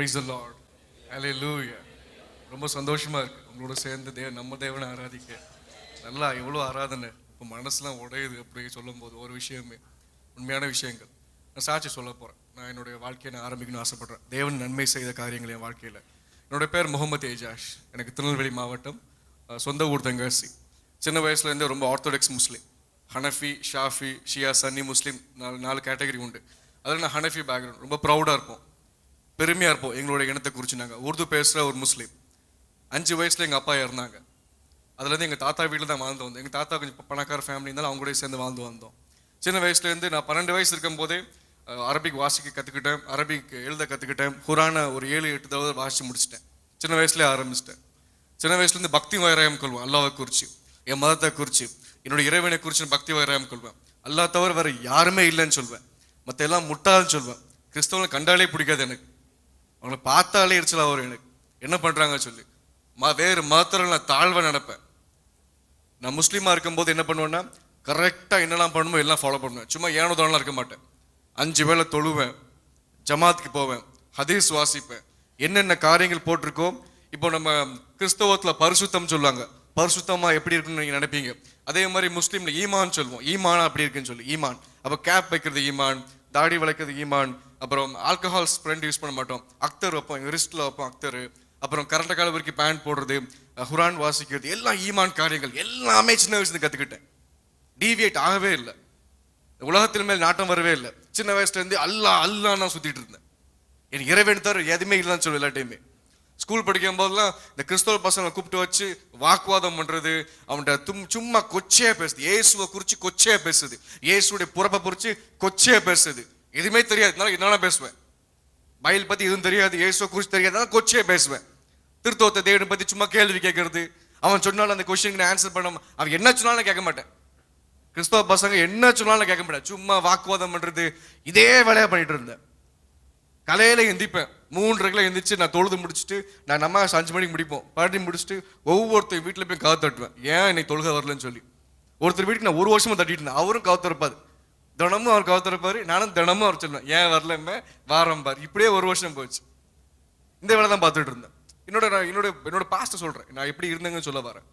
price த Lord ஹலே லூயா ரொம்ப சந்தோஷமாக இருக்குது உங்களோட சேர்ந்து தேவ நம்ம தேவனை ஆராதிக்க நல்லா எவ்வளோ ஆராதனை இப்போ மனசுலாம் உடையுது அப்படி சொல்லும்போது ஒரு விஷயமே உண்மையான விஷயங்கள் நான் சாட்சி சொல்ல போகிறேன் நான் என்னுடைய வாழ்க்கையை நான் ஆரம்பிக்கணும்னு ஆசைப்பட்றேன் தேவன் நன்மை செய்த காரியங்கள் என் வாழ்க்கையில் என்னோடய பேர் முகமது ஏஜாஷ் எனக்கு திருநெல்வேலி மாவட்டம் சொந்த ஊர் தங்காசி சின்ன வயசுலேருந்தே ரொம்ப orthodox Muslim Hanafi Shafi Shia Sunni Muslim நாலு நாலு கேட்டகரி உண்டு அதில் நான் ஹனஃபி பேக்ரவுண்ட் ரொம்ப ப்ரௌடாக இருப்போம் பெருமையாக இருப்போம் எங்களுடைய இனத்தை குறித்து நாங்கள் உருது பேசுகிற ஒரு முஸ்லீம் அஞ்சு வயசில் எங்கள் அப்பா இருந்தாங்க அதுலேருந்து எங்கள் தாத்தா வீட்டில் தான் வாழ்ந்து வந்தோம் எங்கள் தாத்தா கொஞ்சம் பணக்கார ஃபேமிலி இருந்தாலும் அவங்க கூட சேர்ந்து வாழ்ந்து வந்தோம் சின்ன வயசுலேருந்து நான் பன்னெண்டு வயசு இருக்கும் போதே அரபிக் வாசிக்க கற்றுக்கிட்டேன் அரபிக் எழுத கற்றுக்கிட்டேன் குரானை ஒரு ஏழு எட்டு தடவை வாசித்து முடிச்சிட்டேன் சின்ன வயசுலேயே ஆரம்பிச்சிட்டேன் சின்ன வயசுலேருந்து பக்தி வைராயம் கொள்வேன் அல்லாவை குறித்து என் மதத்தை குறித்து என்னோட இறைவனை குறித்து பக்தி வைராயம் கொள்வேன் அல்லா தவிர வேறு யாருமே இல்லைன்னு சொல்வேன் மற்ற எல்லாம் முட்டாள்னு சொல்வேன் கிறிஸ்தவங்களை கண்டாலே பிடிக்காது எனக்கு அவங்கள பார்த்தாலே எரிச்சலாக வரும் எனக்கு என்ன பண்ணுறாங்க சொல்லி ம வேறு மதத்தில் நான் தாழ்வாக நடப்பேன் நான் முஸ்லீமாக இருக்கும்போது என்ன பண்ணுவேன்னா கரெக்டாக என்னெல்லாம் பண்ணணுமோ எல்லாம் ஃபாலோ பண்ணுவேன் சும்மா ஏனோ தோணலாம் இருக்க மாட்டேன் அஞ்சு வேலை தொழுவேன் ஜமாத்துக்கு போவேன் ஹதீஸ் வாசிப்பேன் என்னென்ன காரியங்கள் போட்டிருக்கோம் இப்போ நம்ம கிறிஸ்தவத்தில் பரிசுத்தம் சொல்லுவாங்க பரிசுத்தமாக எப்படி இருக்குன்னு நீங்கள் நினைப்பீங்க அதே மாதிரி முஸ்லீமில் ஈமான் சொல்லுவோம் ஈமான் அப்படி இருக்குன்னு சொல்லி ஈமான் அப்போ கேப் வைக்கிறது ஈமான் தாடி வளைக்கிறது ஈமான் அப்புறம் ஆல்கஹால் ஸ்ப்ரெண்ட் யூஸ் பண்ண மாட்டோம் அக்தர் வைப்போம் ரிஸ்ட்டில் வைப்போம் அக்தர் அப்புறம் கரண்ட கால வரைக்கும் பேண்ட் போடுறது ஹுரான் வாசிக்கிறது எல்லாம் ஈமான் காரியங்கள் எல்லாமே சின்ன வயசுல கற்றுக்கிட்டேன் டிவியேட் ஆகவே இல்லை உலகத்தின் மேல் நாட்டம் வரவே இல்லை சின்ன வயசுலேருந்து அல்லா அல்லா நான் சுற்றிட்டு இருந்தேன் எனக்கு இறைவன் தவிர எதுவுமே இல்லைன்னு சொல்லு எல்லாட்டையுமே ஸ்கூல் படிக்கும் போதெல்லாம் இந்த கிறிஸ்தவ பசங்களை கூப்பிட்டு வச்சு வாக்குவாதம் பண்ணுறது அவன்கிட்ட தும் சும்மா கொச்சையாக பேசுது இயேசுவை குறித்து கொச்சையாக பேசுது இயேசுடைய புறப்பை குறித்து கொச்சையாக பேசுது எதுவுமே தெரியாது என்னெல்லாம் பேசுவேன் பயில் பற்றி எதுவும் தெரியாது ஏசோ குறிச்சு தெரியாது கொச்சே பேசுவேன் திருத்தோத்த தேவனை பற்றி சும்மா கேள்வி கேட்கறது அவன் சொன்னாலும் அந்த கொஸ்டினுக்கு நான் ஆன்சர் பண்ண அவன் என்ன சொன்னாலும் கேட்க மாட்டேன் கிறிஸ்தவ பசங்க என்ன சொன்னாலும் கேட்க மாட்டேன் சும்மா வாக்குவாதம் பண்ணுறது இதே வேலையாக பண்ணிட்டு இருந்தேன் கலையில் எந்திப்பேன் மூன்றரைக்கில் எந்திரிச்சு நான் தொழுது முடிச்சுட்டு நான் நம்ம அஞ்சு மணிக்கு முடிப்போம் பாட்டி முடிச்சுட்டு ஒவ்வொருத்தர் வீட்டில் போய் காவு தட்டுவேன் ஏன் என்னை தொழுக வரலன்னு சொல்லி ஒருத்தர் வீட்டுக்கு நான் ஒரு வருஷமாக தட்டிட்டு இருந்தேன் அவரும் காவு தினமும் அவர் கவுத்திருப்பார் நானும் தினமும் அவர் சொல்லுவேன் ஏன் வரலமே வாரம் பார் இப்படியே ஒரு வருஷம் போச்சு இந்த வேலை தான் பார்த்துட்டு இருந்தேன் என்னோட நான் என்னோட என்னோட பாஸ்ட்டை சொல்கிறேன் நான் எப்படி இருந்தேங்கன்னு சொல்ல வரேன்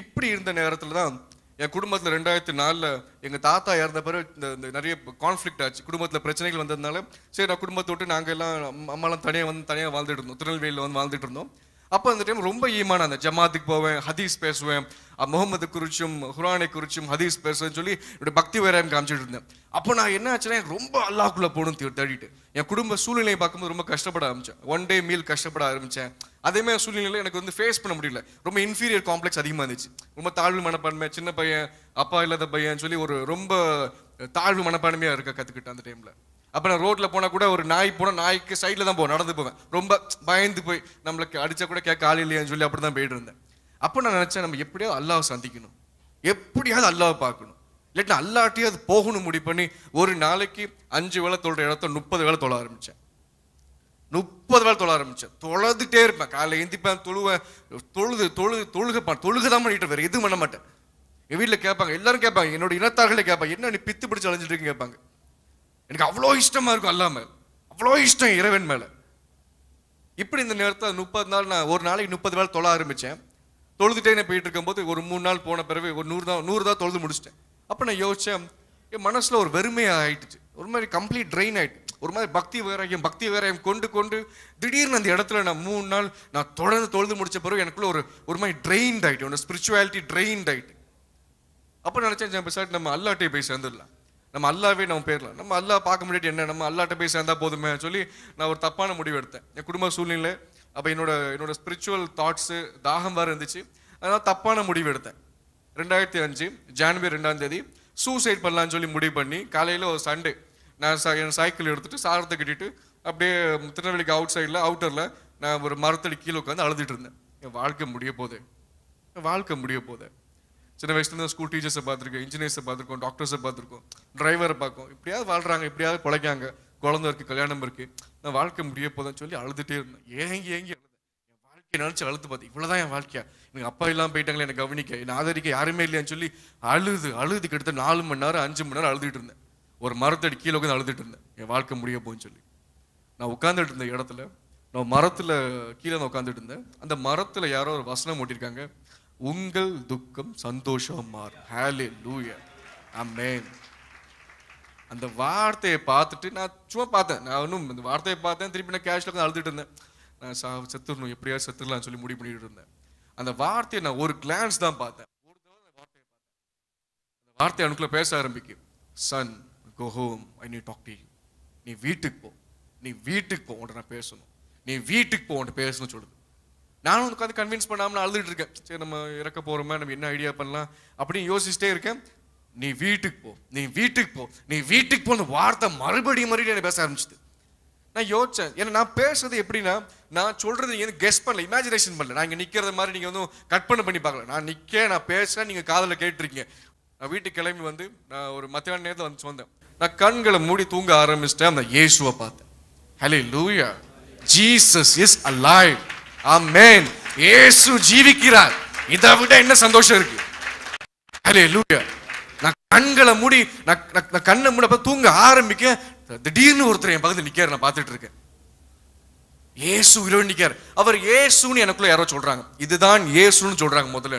இப்படி இருந்த நேரத்தில் தான் என் குடும்பத்தில் ரெண்டாயிரத்தி நாலில் எங்கள் தாத்தா இறந்த பிறகு இந்த நிறைய கான்ஃப்ளிக்ட் ஆச்சு குடும்பத்தில் பிரச்சனைகள் வந்ததுனால சரி நான் குடும்பத்தை விட்டு நாங்கள் எல்லாம் அம்மாலாம் தனியாக வந்து தனியாக வாழ்ந்துட்டு இருந்தோம் திருநெல்வேலியில் வந்து வாழ்ந்துட்டு இருந்தோம் அப்போ அந்த டைம் ரொம்ப ஈமான அந்த ஜமாத்துக்கு போவேன் ஹதீஸ் பேசுவேன் முகமது குறிச்சும் ஹுரானை குறிச்சும் ஹதீஸ் பேசுவேன் சொல்லி என்னுடைய பக்தி வேறாயம் காமிச்சிட்டு இருந்தேன் அப்போ நான் என்ன ஆச்சுன்னா ரொம்ப அல்லாக்குள்ளே போகணும் தேடிட்டு என் குடும்ப சூழ்நிலையை பார்க்கும்போது ரொம்ப கஷ்டப்பட ஆரம்பித்தேன் ஒன் டே மீல் கஷ்டப்பட ஆரம்பித்தேன் அதேமாதிரி சூழ்நிலையில் எனக்கு வந்து ஃபேஸ் பண்ண முடியல ரொம்ப இன்ஃபீரியர் காம்ப்ளெக்ஸ் அதிகமாக இருந்துச்சு ரொம்ப தாழ்வு மனப்பான்மை சின்ன பையன் அப்பா இல்லாத பையன் சொல்லி ஒரு ரொம்ப தாழ்வு மனப்பான்மையாக இருக்க கற்றுக்கிட்டேன் அந்த டைமில் அப்போ நான் ரோட்டில் போனால் கூட ஒரு நாய் போனால் நாய்க்கு சைடில் தான் போவேன் நடந்து போவேன் ரொம்ப பயந்து போய் நம்மளுக்கு அடித்தா கூட கேட்க ஆள் இல்லையான்னு சொல்லி அப்படி தான் போயிட்டு இருந்தேன் அப்போ நான் நினச்சேன் நம்ம எப்படியாவது அல்லாவை சந்திக்கணும் எப்படியாவது அல்லாவை பார்க்கணும் இல்லாட்டினா அல்லாட்டையும் அது போகணும் முடி பண்ணி ஒரு நாளைக்கு அஞ்சு வேலை தொழுற இடத்த முப்பது வேலை தொழ ஆரம்பித்தேன் முப்பது வேலை தொழ ஆரம்பித்தேன் தொழுதுட்டே இருப்பேன் காலைல எழுந்திப்பேன் தொழுவேன் தொழுது தொழுது தொழுகப்பான் தொழுக தான் பண்ணிட்டு வேறு எதுவும் பண்ண மாட்டேன் என் வீட்டில் கேட்பாங்க எல்லாரும் கேட்பாங்க என்னோட இனத்தார்களே கேட்பாங்க என்ன நீ பித்து பிடிச்சி அலைஞ்சிட்டு கேட்பாங்க எனக்கு அவ்வளோ இஷ்டமாக இருக்கும் அல்லா மேல் அவ்வளோ இஷ்டம் இறைவன் மேலே இப்படி இந்த நேரத்தில் முப்பது நாள் நான் ஒரு நாளைக்கு முப்பது வேலை தொழ ஆரம்பித்தேன் தொழுதுட்டே நான் போயிட்டு இருக்கும்போது ஒரு மூணு நாள் போன பிறகு ஒரு நூறு தான் நூறு தான் தொழுது முடிச்சிட்டேன் அப்போ நான் யோசித்தேன் என் மனசில் ஒரு வெறுமையாக ஆகிட்டுச்சு ஒரு மாதிரி கம்ப்ளீட் ட்ரெயின் ஆகிட்டு ஒரு மாதிரி பக்தி வேறையும் பக்தி வேறையும் கொண்டு கொண்டு திடீர்னு அந்த இடத்துல நான் மூணு நாள் நான் தொடர்ந்து தொழுது முடித்த பிறகு எனக்குள்ள ஒரு ஒரு மாதிரி ட்ரெயின்ட் ஆகிட்டு ஒன்று ஸ்பிரிச்சுவாலிட்டி ட்ரெயின்ட் ஆகிட்டு அப்போ நினச்சேன் சார் நம்ம அல்லாட்டையும் போய் சேர்ந்துடலாம் நம்ம அல்லாவே நம்ம போயிடலாம் நம்ம அல்லா பார்க்க முடியாது என்ன நம்ம அல்லாட்ட போய் சேர்ந்தா போதுமே சொல்லி நான் ஒரு தப்பான முடிவு எடுத்தேன் என் குடும்ப சூழ்நிலை அப்போ என்னோட என்னோட ஸ்பிரிச்சுவல் தாட்ஸு தாகம் வேறு இருந்துச்சு அதனால் தப்பான முடிவு எடுத்தேன் ரெண்டாயிரத்தி அஞ்சு ஜான்வரி ரெண்டாம் தேதி சூசைட் பண்ணலான்னு சொல்லி முடிவு பண்ணி காலையில் ஒரு சண்டே நான் சா என் சைக்கிள் எடுத்துகிட்டு சாரத்தை கட்டிட்டு அப்படியே திருநெல்வேலிக்கு அவுட் சைடில் அவுட்டரில் நான் ஒரு மரத்தடி கீழே உட்காந்து அழுதுட்டு இருந்தேன் என் வாழ்க்கை முடிய போதே என் வாழ்க்கை முடிய போதே சின்ன வயசுலேருந்து ஸ்கூல் டீச்சர்ஸை பார்த்துருக்கோம் இன்ஜினியர்ஸை பார்த்துருக்கோம் டாக்டர்ஸை பார்த்துருக்கோம் டிரைவரை பார்க்கும் இப்படியாவது வாழ்கிறாங்க இப்படியாவது குழைக்காங்க குழந்தை இருக்குது கல்யாணம் இருக்குது நான் வாழ்க்கை முடிய போதும்னு சொல்லி அழுதுட்டே இருந்தேன் ஏங்கி ஏங்கி என் வாழ்க்கையை நினச்சி அழுது பார்த்து இவ்வளோதான் என் வாழ்க்கையா எனக்கு அப்பா இல்லாமல் போயிட்டாங்களே என்னை கவனிக்க என்ன ஆதரிக்க யாருமே இல்லையான்னு சொல்லி அழுது அழுது கிட்ட நாலு மணி நேரம் அஞ்சு மணி நேரம் அழுதுகிட்டு இருந்தேன் ஒரு மரத்தடி கீழே உட்காந்து அழுதுட்டு இருந்தேன் என் வாழ்க்கை முடிய போகும்னு சொல்லி நான் உட்காந்துட்டு இருந்த இடத்துல நான் மரத்தில் கீழே நான் உட்காந்துட்டு இருந்தேன் அந்த மரத்தில் யாரோ ஒரு வசனம் ஓட்டியிருக்காங்க உங்கள் துக்கம் சந்தோஷம் மாறும் அந்த வார்த்தையை பார்த்துட்டு நான் சும்மா பார்த்தேன் நான் ஒன்றும் இந்த வார்த்தையை பார்த்தேன் திருப்பி நான் கேஷில் வந்து அழுதுட்டு இருந்தேன் நான் சா செத்துடணும் எப்படியா செத்துடலாம்னு சொல்லி முடிவு பண்ணிட்டு இருந்தேன் அந்த வார்த்தையை நான் ஒரு கிளான்ஸ் தான் பார்த்தேன் ஒரு தடவை அந்த வார்த்தையை பார்த்தேன் அந்த வார்த்தை அனுக்குள்ள பேச ஆரம்பிக்கும் சன் கோ ஹோம் ஐ நீ டாக் டு நீ வீட்டுக்கு போ நீ வீட்டுக்கு போ உன்ட்ட நான் பேசணும் நீ வீட்டுக்கு போ உன்ட்ட பேசணும்னு சொல்லுது நானும் உட்காந்து கன்வின்ஸ் பண்ணாமல் அழுதுட்டு இருக்கேன் சரி நம்ம இறக்க போகிறோமே நம்ம என்ன ஐடியா பண்ணலாம் அப்படின்னு யோசிச்சுட்டே இருக்கேன் நீ வீட்டுக்கு போ நீ வீட்டுக்கு போ நீ வீட்டுக்கு போன வார்த்தை மறுபடியும் மறுபடியும் பேச ஆரம்பிச்சுது நான் யோசிச்சேன் ஏன்னா நான் பேசுறது எப்படின்னா நான் சொல்றது நீங்க கெஸ் பண்ணல இமேஜினேஷன் பண்ணல நான் இங்கே நிற்கிறது மாதிரி நீங்கள் வந்து கற்பனை பண்ணி பார்க்கல நான் நிற்க நான் பேச நீங்கள் காதில் கேட்டிருக்கீங்க நான் வீட்டுக்கு கிளம்பி வந்து நான் ஒரு மத்தியான நேரத்தில் வந்து சொன்னேன் நான் கண்களை மூடி தூங்க ஆரம்பிச்சிட்டேன் அந்த இயேசுவை பார்த்தேன் ஹலே லூயா ஜீசஸ் இஸ் அ இயேசு ஜீவிக்கிறார் இதை விட என்ன சந்தோஷம் இருக்கு ஹலே லூயா நான் கண்களை மூடி நான் கண்ணை மூட தூங்க ஆரம்பிக்க திடீர்னு ஒருத்தர் என் பக்கத்தில் நிற்கிறார் நான் பார்த்துட்டு இருக்கேன் ஏசு இரவு நிற்கிறார் அவர் ஏசுன்னு எனக்குள்ள யாரோ சொல்றாங்க இதுதான் ஏசுன்னு சொல்றாங்க முதல்ல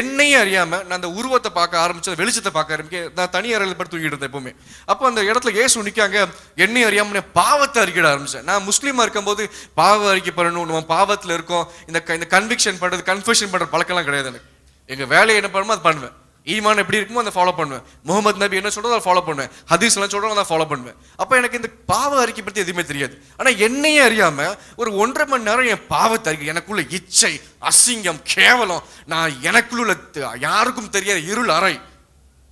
என்னையும் அறியாமல் நான் அந்த உருவத்தை பார்க்க ஆரம்பித்தேன் வெளிச்சத்தை பார்க்க ஆரம்பிக்கேன் நான் தனி அறையில் படுத்து தூங்கிட்டு இருந்தேன் எப்பவுமே அப்போ அந்த இடத்துல ஏசு நிற்காங்க என்னையும் அறியாமல் நான் பாவத்தை அறிக்கிட ஆரம்பித்தேன் நான் முஸ்லீமாக இருக்கும்போது பாவம் அறிக்கப்படணும் நம்ம பாவத்தில் இருக்கோம் இந்த இந்த கன்விக்ஷன் பண்ணுறது கன்ஃபியூஷன் பண்ணுற பழக்கம்லாம் கிடையாது எனக்கு எங்கள் வேலையை என்ன பண்ணுமோ அது பண்ணுவேன் ஈமான் எப்படி இருக்குமோ அதை ஃபாலோ பண்ணுவேன் முகமது நபி என்ன சொல்கிறதோ அதை ஃபாலோ பண்ணுவேன் ஹதீஸ் எல்லாம் சொல்கிறோம் அதை ஃபாலோ பண்ணுவேன் அப்போ எனக்கு இந்த பாவ அறிக்கை பற்றி எதுவுமே தெரியாது ஆனால் என்னையே அறியாமல் ஒரு ஒன்றரை மணி நேரம் என் பாவத்தை அறிக்கை எனக்குள்ள இச்சை அசிங்கம் கேவலம் நான் எனக்குள்ள யாருக்கும் தெரியாத இருள் அறை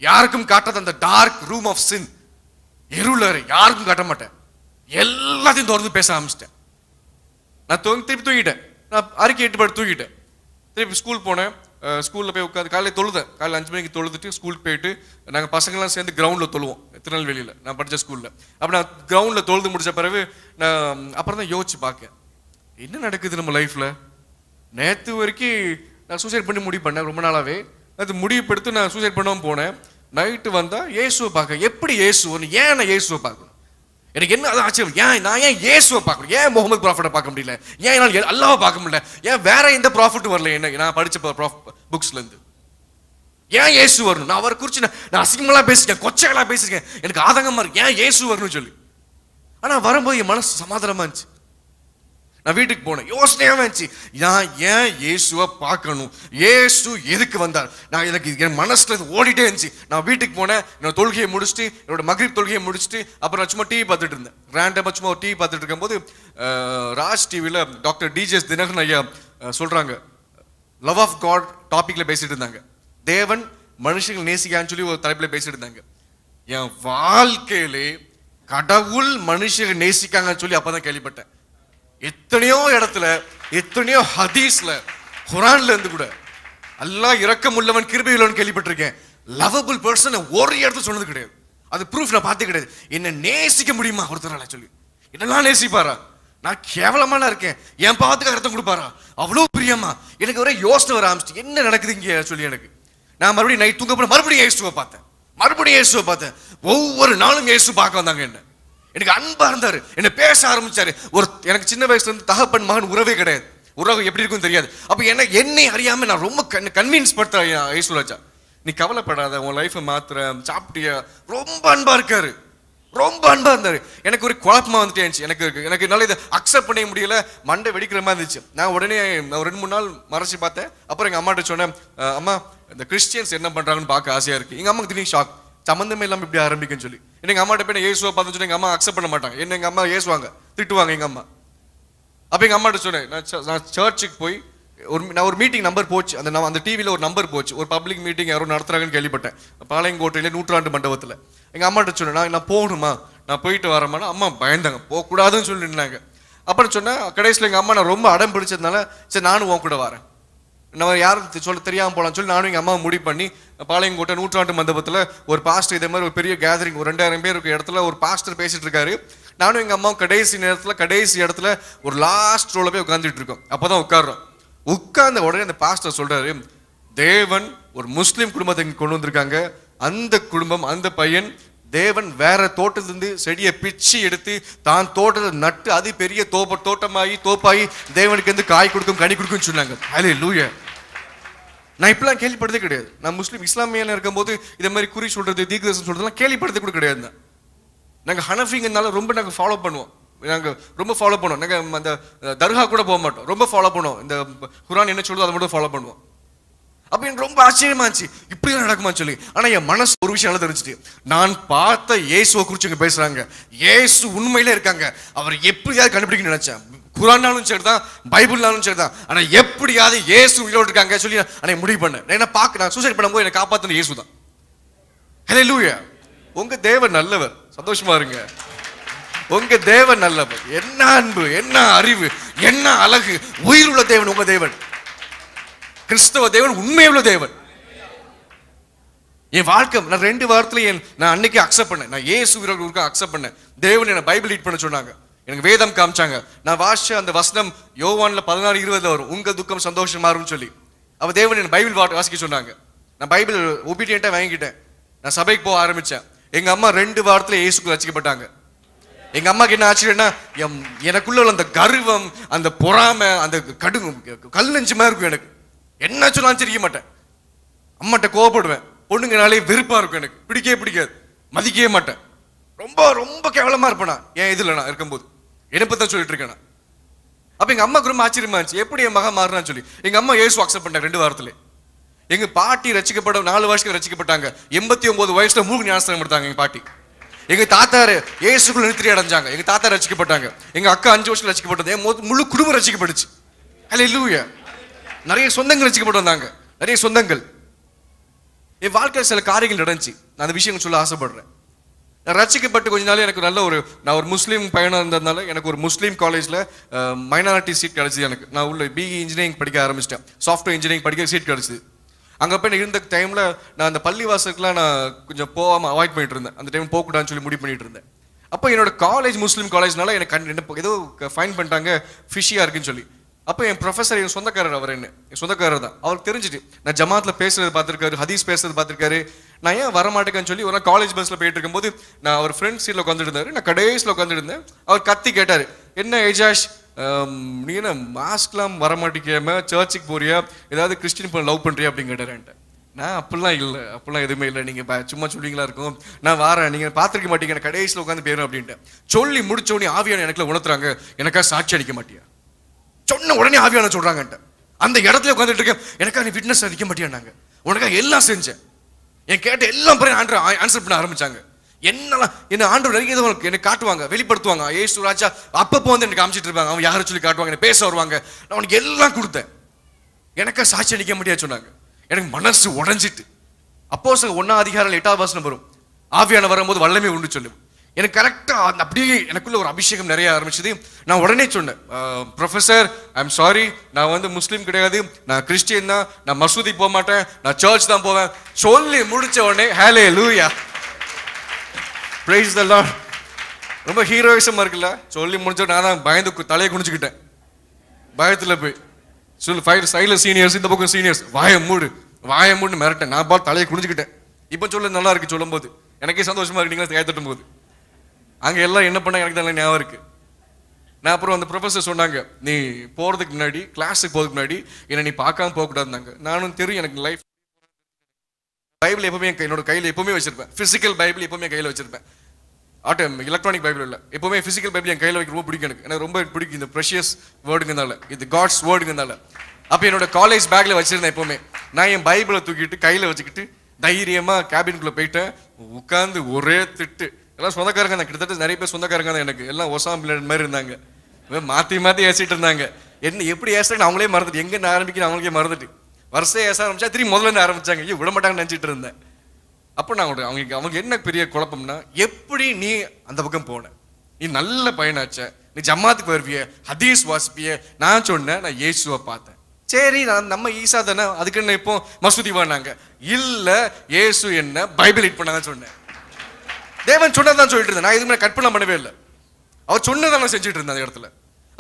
யாருக்கும் காட்டாத அந்த டார்க் ரூம் ஆஃப் சின் இருள் அறை யாருக்கும் காட்ட மாட்டேன் எல்லாத்தையும் தொடர்ந்து பேச ஆரம்பிச்சிட்டேன் நான் தூங்கி திருப்பி தூங்கிட்டேன் நான் அறிக்கை எட்டு பாட்டு தூங்கிட்டேன் திருப்பி ஸ்கூல் போனேன் ஸ்கூலில் போய் உட்காந்து காலையில் தொழுதேன் காலையில் அஞ்சு மணிக்கு தொழுதுட்டு ஸ்கூலுக்கு போயிட்டு நாங்கள் பசங்களாம் சேர்ந்து கிரவுண்டில் தொழுவோம் திருநெல்வேலியில் நான் படித்த ஸ்கூலில் அப்போ நான் கிரவுண்டில் தொழுது முடித்த பிறகு நான் அப்புறம் தான் யோசிச்சு பார்க்கேன் என்ன நடக்குது நம்ம லைஃப்பில் நேற்று வரைக்கும் நான் சூசைட் பண்ணி முடிவு பண்ணேன் ரொம்ப நாளாகவே அது முடிவு எடுத்து நான் சூசைட் பண்ணவும் போனேன் நைட்டு வந்தால் இயேசுவை பார்க்க எப்படி இயேசு ஒன்று ஏன் நான் இயேசுவை பார்க்கணும் எனக்கு என்ன அதான் ஆச்சரியம் ஏன் நான் ஏன் இயேசுவை பார்க்கணும் ஏன் முகமது ப்ராஃபிட்டை பார்க்க முடியல ஏன் என்னால் அல்லாவை பார்க்க முடியல ஏன் வேற எந்த ப்ராஃபிட்டும் வரல என்ன நான் படித்த புக்ஸ்லேருந்து ஏன் இயேசு வரணும் நான் அவரை குறித்து நான் அசிங்கமெல்லாம் பேசிருக்கேன் கொச்சைகளாக பேசியிருக்கேன் எனக்கு ஆதங்கமாக இருக்கு ஏன் இயேசு வரணும்னு சொல்லி ஆனால் வரும்போது என் மனசு சமாதானமாக இருந்துச்சு நான் வீட்டுக்கு போனேன் யோசனையாக இருந்துச்சு நான் ஏன் இயேசுவை பார்க்கணும் ஏசு எதுக்கு வந்தார் நான் எனக்கு என் மனசில் ஓடிட்டே இருந்துச்சு நான் வீட்டுக்கு போனேன் என்னோட தொழுகையை முடிச்சுட்டு என்னோட மகிழ் தொழுகையை முடிச்சுட்டு அப்புறம் நான் சும்மா டிவி பார்த்துட்டு இருந்தேன் ரேண்டமாக சும்மா ஒரு டிவி பார்த்துட்டு இருக்கும்போது ராஜ் டிவியில் டாக்டர் டிஜேஎஸ் தினகரன் ஐயா சொல்கிறாங்க லவ் ஆஃப் காட் டாப்பிக்கில் பேசிட்டு இருந்தாங்க தேவன் மனுஷங்கள் நேசிக்கான்னு சொல்லி ஒரு தலைப்பில் பேசிட்டு இருந்தாங்க என் வாழ்க்கையிலே கடவுள் மனுஷங்க நேசிக்காங்கன்னு சொல்லி அப்போ தான் கேள்விப்பட்டேன் எத்தனையோ இடத்துல எத்தனையோ ஹதீஸ்ல குரான்ல இருந்து கூட எல்லாம் இரக்கம் உள்ளவன் கிருபி உள்ளவன் கேள்விப்பட்டிருக்கேன் லவபிள் பர்சன் ஒரு இடத்துல சொன்னது கிடையாது அது ப்ரூஃப் நான் பார்த்து கிடையாது என்ன நேசிக்க முடியுமா ஒருத்தரால சொல்லி என்னெல்லாம் நேசிப்பாரா நான் கேவலமான இருக்கேன் என் பாவத்துக்கு அர்த்தம் கொடுப்பாரா அவ்வளோ பிரியமா எனக்கு ஒரே யோசனை வர ஆரம்பிச்சு என்ன நடக்குது இங்கே சொல்லி எனக்கு நான் மறுபடியும் நைட் தூங்க போன மறுபடியும் ஏசுவை பார்த்தேன் மறுபடியும் ஏசுவை பார்த்தேன் ஒவ்வொரு நாளும் ஏசு பார்க்க வந்தாங்க என்ன எனக்கு அன்பாக இருந்தார் என்னை பேச ஆரம்பித்தார் ஒரு எனக்கு சின்ன வயசுலேருந்து தகப்பன் மகன் உறவே கிடையாது உறவு எப்படி இருக்குன்னு தெரியாது அப்போ என்ன என்னை அறியாமல் நான் ரொம்ப கன் கன்வின்ஸ் படுத்துறேன் ஐஸ்வராஜா நீ கவலைப்படாத உன் லைஃப்பை மாத்திர சாப்பிட்டிய ரொம்ப அன்பாக இருக்காரு ரொம்ப அன்பாக இருந்தார் எனக்கு ஒரு குழப்பமாக வந்துட்டே இருந்துச்சு எனக்கு எனக்கு என்னால் இதை அக்செப்ட் பண்ண முடியல மண்டை வெடிக்கிற மாதிரி இருந்துச்சு நான் உடனே நான் ரெண்டு மூணு நாள் மறைச்சி பார்த்தேன் அப்புறம் எங்கள் அம்மாட்ட சொன்னேன் அம்மா இந்த கிறிஸ்டியன்ஸ் என்ன பண்ணுறாங்கன்னு பார்க்க ஆசையாக இருக்குது எங்கள் அம்மாவுக்கு திடீர்னு ஷாக் சம்மந்தமே இல்லாமல் இப்படி ஆரம்பிக்கும் சொல்லி எங்கள் அம்மாட்ட போய் இயேசுவை பார்த்து எங்கள் அம்மா அக்செப்ட் பண்ண மாட்டாங்க என்ன எங்கள் அம்மா ஏசுவாங்க திட்டுவாங்க எங்கள் அம்மா அப்போ எங்கள் அம்மாட்ட சொன்னேன் நான் நான் சர்ச்சுக்கு போய் ஒரு நான் ஒரு மீட்டிங் நம்பர் போச்சு அந்த நான் அந்த டிவியில் ஒரு நம்பர் போச்சு ஒரு பப்ளிக் மீட்டிங் யாரும் நடத்துகிறாங்கன்னு கேள்விப்பட்டேன் பாளையங்கோட்டையில நூற்றாண்டு மண்டபத்தில் எங்கள் அம்மாட்ட சொன்னேன் நான் நான் போகணுமா நான் போயிட்டு வரமானா அம்மா பயந்தாங்க போகக்கூடாதுன்னு சொல்லி நின்னாங்க அப்புறம் சொன்னேன் கடைசியில் எங்கள் அம்மா நான் ரொம்ப அடம் பிடிச்சதுனால சரி நானும் உன் கூட வரேன் நம்ம யாரும் சொல்ல தெரியாமல் போகலாம்னு சொல்லி நானும் எங்கள் அம்மா முடி பண்ணி பாளையங்கோட்டை நூற்றாண்டு மண்டபத்தில் ஒரு பாஸ்டர் இதே மாதிரி ஒரு பெரிய கேதரிங் ஒரு ரெண்டாயிரம் பேர் இருக்கிற இடத்துல ஒரு பாஸ்டர் பேசிகிட்டு இருக்காரு நானும் எங்கள் அம்மாவும் கடைசி நேரத்தில் கடைசி இடத்துல ஒரு லாஸ்ட் ரோல போய் உட்காந்துட்டு இருக்கோம் அப்போ தான் உட்காரோம் உட்கார்ந்த உடனே அந்த பாஸ்டர் சொல்கிறாரு தேவன் ஒரு முஸ்லீம் குடும்பத்தை கொண்டு வந்திருக்காங்க அந்த குடும்பம் அந்த பையன் தேவன் வேற தோட்டத்திலிருந்து செடியை பிச்சு எடுத்து தான் தோட்டத்தில் நட்டு அது பெரிய தோப்ப தோட்டமாகி தோப்பாகி தேவனுக்கு வந்து காய் கொடுக்கும் கனி கொடுக்கும்னு சொன்னாங்க அது லூயா நான் இப்பெல்லாம் கேள்விப்படுறதே கிடையாது நான் முஸ்லீம் இஸ்லாமியன் இருக்கும்போது இதை மாதிரி குறி சொல்கிறது தீர்க்கதர்சனம் சொல்கிறதுலாம் கேள்விப்படுறது கூட கிடையாது நாங்கள் ஹனஃபிங்கிறதுனால ரொம்ப நாங்கள் ஃபாலோ பண்ணுவோம் நாங்கள் ரொம்ப ஃபாலோ பண்ணுவோம் நாங்கள் அந்த தர்கா கூட போக மாட்டோம் ரொம்ப ஃபாலோ பண்ணுவோம் இந்த குரான் என்ன சொல்லுதோ அதை மட்டும் ஃபாலோ பண்ணுவோம் அப்போ எனக்கு ரொம்ப ஆச்சரியமா இருந்துச்சு இப்படி தான் நடக்குமான்னு சொல்லி ஆனால் என் மனசு ஒரு விஷயம் நல்லா தெரிஞ்சுட்டு நான் பார்த்த இயேசுவை குறிச்சு இங்கே பேசுகிறாங்க இயேசு உண்மையிலே இருக்காங்க அவர் எப்படியாவது கண்டுபிடிக்கணும்னு நினச்சேன் குரானாலும் சரி தான் பைபிள்னாலும் சரி தான் ஆனால் எப்படியாவது ஏசு உயிரோடு இருக்காங்க சொல்லி நான் முடிவு பண்ண என்ன பார்க்க நான் சூசைட் பண்ணும்போது என்னை காப்பாற்றின ஏசு தான் ஹலே லூயா உங்கள் தேவன் நல்லவர் சந்தோஷமா இருங்க உங்க தேவன் நல்லவர் என்ன அன்பு என்ன அறிவு என்ன அழகு உயிர் உள்ள தேவன் உங்க தேவன் கிறிஸ்தவ தேவன் உண்மையுள்ள தேவன் என் வாழ்க்கை நான் ரெண்டு வாரத்துல என் நான் அன்னைக்கு அக்செப்ட் பண்ணேன் நான் ஏசு உயிரோடு அக்செப்ட் பண்ணேன் தேவன் என்னை பைபிள் ரீட் பண்ண சொன்னாங்க எனக்கு வேதம் காமிச்சாங்க நான் வாசிச்ச அந்த வசனம் யோவான்ல பதினாறு இருபதுல வரும் உங்க துக்கம் சந்தோஷம் இருக்கும்னு சொல்லி அவ தேவன் என் பைபிள் வாசிக்க சொன்னாங்க நான் பைபிள் ஒபீடியண்டா வாங்கிக்கிட்டேன் நான் சபைக்கு போக ஆரம்பிச்சேன் எங்க அம்மா ரெண்டு வாரத்துல இயேசுக்கு வச்சுக்கப்பட்டாங்க எங்க அம்மாக்கு என்ன ஆச்சரியம்னா எனக்குள்ள அந்த கர்வம் அந்த பொறாமை அந்த கடு கல் மாதிரி இருக்கும் எனக்கு என்ன சொன்னாலும் சிரிக்க மாட்டேன் அம்மாட்ட கோவப்படுவேன் பொண்ணுங்கனாலே வெறுப்பா இருக்கும் எனக்கு பிடிக்கவே பிடிக்காது மதிக்கவே மாட்டேன் ரொம்ப ரொம்ப கேவலமா இருப்பேனா என் இதுல நான் இருக்கும்போது என்னை பற்றி சொல்லிட்டு இருக்கேன் அப்போ எங்கள் அம்மா ரொம்ப ஆச்சரியமா இருந்துச்சு எப்படி என் மகன் மாறினா சொல்லி எங்கள் அம்மா ஏசு அக்செப்ட் பண்ணாங்க ரெண்டு வாரத்தில் எங்கள் பாட்டி ரசிக்கப்பட நாலு வருஷத்துக்கு ரசிக்கப்பட்டாங்க எண்பத்தி ஒம்பது வயசில் மூணு ஞானஸ்தானம் எடுத்தாங்க எங்கள் பாட்டி எங்கள் தாத்தா ஏசுக்குள்ள நிறுத்தி அடைஞ்சாங்க எங்கள் தாத்தா ரசிக்கப்பட்டாங்க எங்கள் அக்கா அஞ்சு வருஷம் ரசிக்கப்பட்டது என் முழு குடும்பம் ரசிக்கப்படுச்சு அல்ல இல்லையா நிறைய சொந்தங்கள் ரசிக்கப்பட்டு வந்தாங்க நிறைய சொந்தங்கள் என் வாழ்க்கையில் சில காரியங்கள் நடந்துச்சு நான் அந்த விஷயங்கள் சொல்ல ஆசைப்படுறேன் நான் ரசிக்கப்பட்டு கொஞ்ச நாள் எனக்கு நல்ல ஒரு நான் ஒரு முஸ்லீம் பயணம் இருந்ததுனால எனக்கு ஒரு முஸ்லீம் காலேஜில் மைனாரிட்டி சீட் கிடச்சிது எனக்கு நான் உள்ள பிஇ இன்ஜினியரிங் e படிக்க ஆரம்பிச்சிட்டேன் சாஃப்ட்வேர் இன்ஜினியரிங் படிக்க சீட் கிடச்சிது அங்கே போய் இருந்த டைமில் நான் அந்த பள்ளிவாசலுக்குலாம் நான் கொஞ்சம் போகாமல் அவாய்ட் பண்ணிட்டு இருந்தேன் அந்த டைம் போகக்கூடாதுன்னு சொல்லி முடிவு பண்ணிட்டு இருந்தேன் அப்போ என்னோட காலேஜ் முஸ்லீம் காலேஜ்னால எனக்கு கண் ஏதோ ஃபைன் பண்ணிட்டாங்க ஃபிஷியாக இருக்குன்னு சொல்லி அப்போ என் ப்ரொஃபஸர் என் சொந்தக்காரர் அவர் என்ன என் சொந்தக்காரர் தான் அவருக்கு தெரிஞ்சுட்டு நான் ஜமாத்தில் பேசுறது பார்த்துருக்காரு ஹதீஸ் பேசுறது பார்த்துருக்காரு நான் ஏன் வரமாட்டேங்கன்னு சொல்லி ஒரு காலேஜ் பஸ்ஸில் போயிட்டு இருக்கும்போது நான் அவர் ஃப்ரெண்ட் சீட்டில் உட்காந்துருந்தாரு நான் கடைசியில் உட்காந்துருந்தேன் அவர் கத்தி கேட்டார் என்ன ஏஜாஷ் நீ என்ன மாஸ்க்லாம் வரமாட்டேங்காம சர்ச்சுக்கு போறியா ஏதாவது கிறிஸ்டின் பண்ண லவ் பண்ணுறியா அப்படின்னு கேட்டாரன்ட்டு நான் அப்படிலாம் இல்லை அப்படிலாம் எதுவுமே இல்லை நீங்கள் சும்மா சொல்லிங்களா இருக்கும் நான் வரேன் நீங்கள் பார்த்துருக்க மாட்டீங்க கடைசியில் உட்காந்து போயிடும் அப்படின்ட்டு சொல்லி முடிச்சோடனே ஆவியான எனக்குள்ள உணர்த்துறாங்க எனக்கா சாட்சி அடிக்க மாட்டியா சொன்ன உடனே ஆவியான சொல்கிறாங்கன்ட்டு அந்த இடத்துல உட்காந்துட்டு இருக்கேன் எனக்கா நீ ஃபிட்னஸ் அடிக்க மாட்டியாண்டாங்க உனக்காக எல்லாம் செஞ்சேன் என் கேட்ட எல்லாம் பேரும் ஆண்டு ஆன்சர் பண்ண ஆரம்பிச்சாங்க என்னெல்லாம் என்ன ஆண்டு நிறைய என்னை காட்டுவாங்க வெளிப்படுத்துவாங்க ஏசு ராஜா அப்பப்போ வந்து எனக்கு காமிச்சிட்டு இருப்பாங்க அவன் யாரும் சொல்லி காட்டுவாங்க என்ன பேச வருவாங்க நான் உனக்கு எல்லாம் கொடுத்தேன் எனக்கு சாட்சி அடிக்க முடியாது சொன்னாங்க எனக்கு மனசு உடஞ்சிட்டு அப்போ ஒன்னா அதிகாரம் எட்டாவது வாசனம் வரும் ஆவியான வரும்போது வல்லமை உண்டு சொல்லும் எனக்கு கரெக்டாக அந்த அப்படியே எனக்குள்ள ஒரு அபிஷேகம் நிறைய ஆரம்பிச்சது நான் உடனே சொன்னேன் ப்ரொஃபஸர் ஐ எம் சாரி நான் வந்து முஸ்லீம் கிடையாது நான் கிறிஸ்டியன் தான் நான் மசூதி போக மாட்டேன் நான் சர்ச் தான் போவேன் சொல்லி முடிச்ச உடனே ஹேலே லூயா பிரைஸ் தான் ரொம்ப ஹீரோயிசமாக இருக்குல்ல சொல்லி முடிஞ்ச நான் தான் பயந்து தலையை குடிச்சுக்கிட்டேன் பயத்தில் போய் சொல்லு ஃபைவ் சைடில் சீனியர்ஸ் இந்த பக்கம் சீனியர்ஸ் வாயம் மூடு வாயம் மூடுன்னு மிரட்டேன் நான் பார்த்து தலையை குனிஞ்சிக்கிட்டேன் இப்போ சொல்ல நல்லா இருக்கு சொல்லும்போது எனக்கே சந்தோஷமாக இருக்கீங்களா தயார் போது அங்கே எல்லாம் என்ன பண்ணாங்க எனக்கு தான் ஞாபகம் இருக்குது நான் அப்புறம் அந்த ப்ரொஃபஸர் சொன்னாங்க நீ போகிறதுக்கு முன்னாடி கிளாஸுக்கு போகிறதுக்கு முன்னாடி என்னை நீ பார்க்காம போகக்கூடாதுனாங்க நானும் தெரியும் எனக்கு லைஃப் பைபிள் எப்பவுமே என்னோட கையில் எப்பவுமே வச்சிருப்பேன் ஃபிசிக்கல் பைபிள் எப்பவுமே கையில் வச்சிருப்பேன் ஆட்டோ எலக்ட்ரானிக் பைபிள் இல்லை எப்பவுமே ஃபிசிக்கல் பைபிள் என் கையில் வைக்க ரொம்ப பிடிக்கும் எனக்கு எனக்கு ரொம்ப பிடிக்கும் இந்த ப்ரெஷியஸ் வேர்டுங்கிறதால இது காட்ஸ் வேர்டுங்கிறதால அப்போ என்னோட காலேஜ் பேக்கில் வச்சுருந்தேன் எப்போவுமே நான் என் பைபிளை தூக்கிட்டு கையில் வச்சுக்கிட்டு தைரியமாக கேபின்குள்ளே போயிட்டேன் உட்காந்து ஒரே திட்டு எல்லாம் சொந்தக்காரங்க தான் கிட்டத்தட்ட நிறைய பேர் சொந்தக்காரங்க தான் எனக்கு எல்லாம் ஒசாம் பிள்ளை மாதிரி இருந்தாங்க மாற்றி மாற்றி ஏசிட்டு இருந்தாங்க என்ன எப்படி ஏசுறாங்க அவங்களே மறந்துட்டு எங்கேருந்து ஆரம்பிக்கணும் அவங்களுக்கே மறந்துட்டு வருஷம் ஏச ஆரம்பிச்சா திரும்பி முதல்ல ஆரம்பிச்சாங்க ஐயோ விட மாட்டாங்கன்னு நினச்சிட்டு இருந்தேன் அப்போ நான் அவங்களுக்கு அவங்க என்ன பெரிய குழப்பம்னா எப்படி நீ அந்த பக்கம் போன நீ நல்ல பயனாச்ச நீ ஜமாத்துக்கு வருவிய ஹதீஸ் வாசிப்பிய நான் சொன்னேன் நான் ஏசுவை பார்த்தேன் சரி நான் நம்ம ஈசா தானே அதுக்கு என்ன இப்போ மசூதி வாங்க இல்லை ஏசு என்ன பைபிள் இட் பண்ணாதான் சொன்னேன் தேவன் சொன்னதான் சொல்லிட்டு இருந்தேன் நான் எதுவுமே கற்பனை பண்ணவே இல்லை அவர் சொன்னதான் நான் செஞ்சுட்டு இருந்தேன் அந்த இடத்துல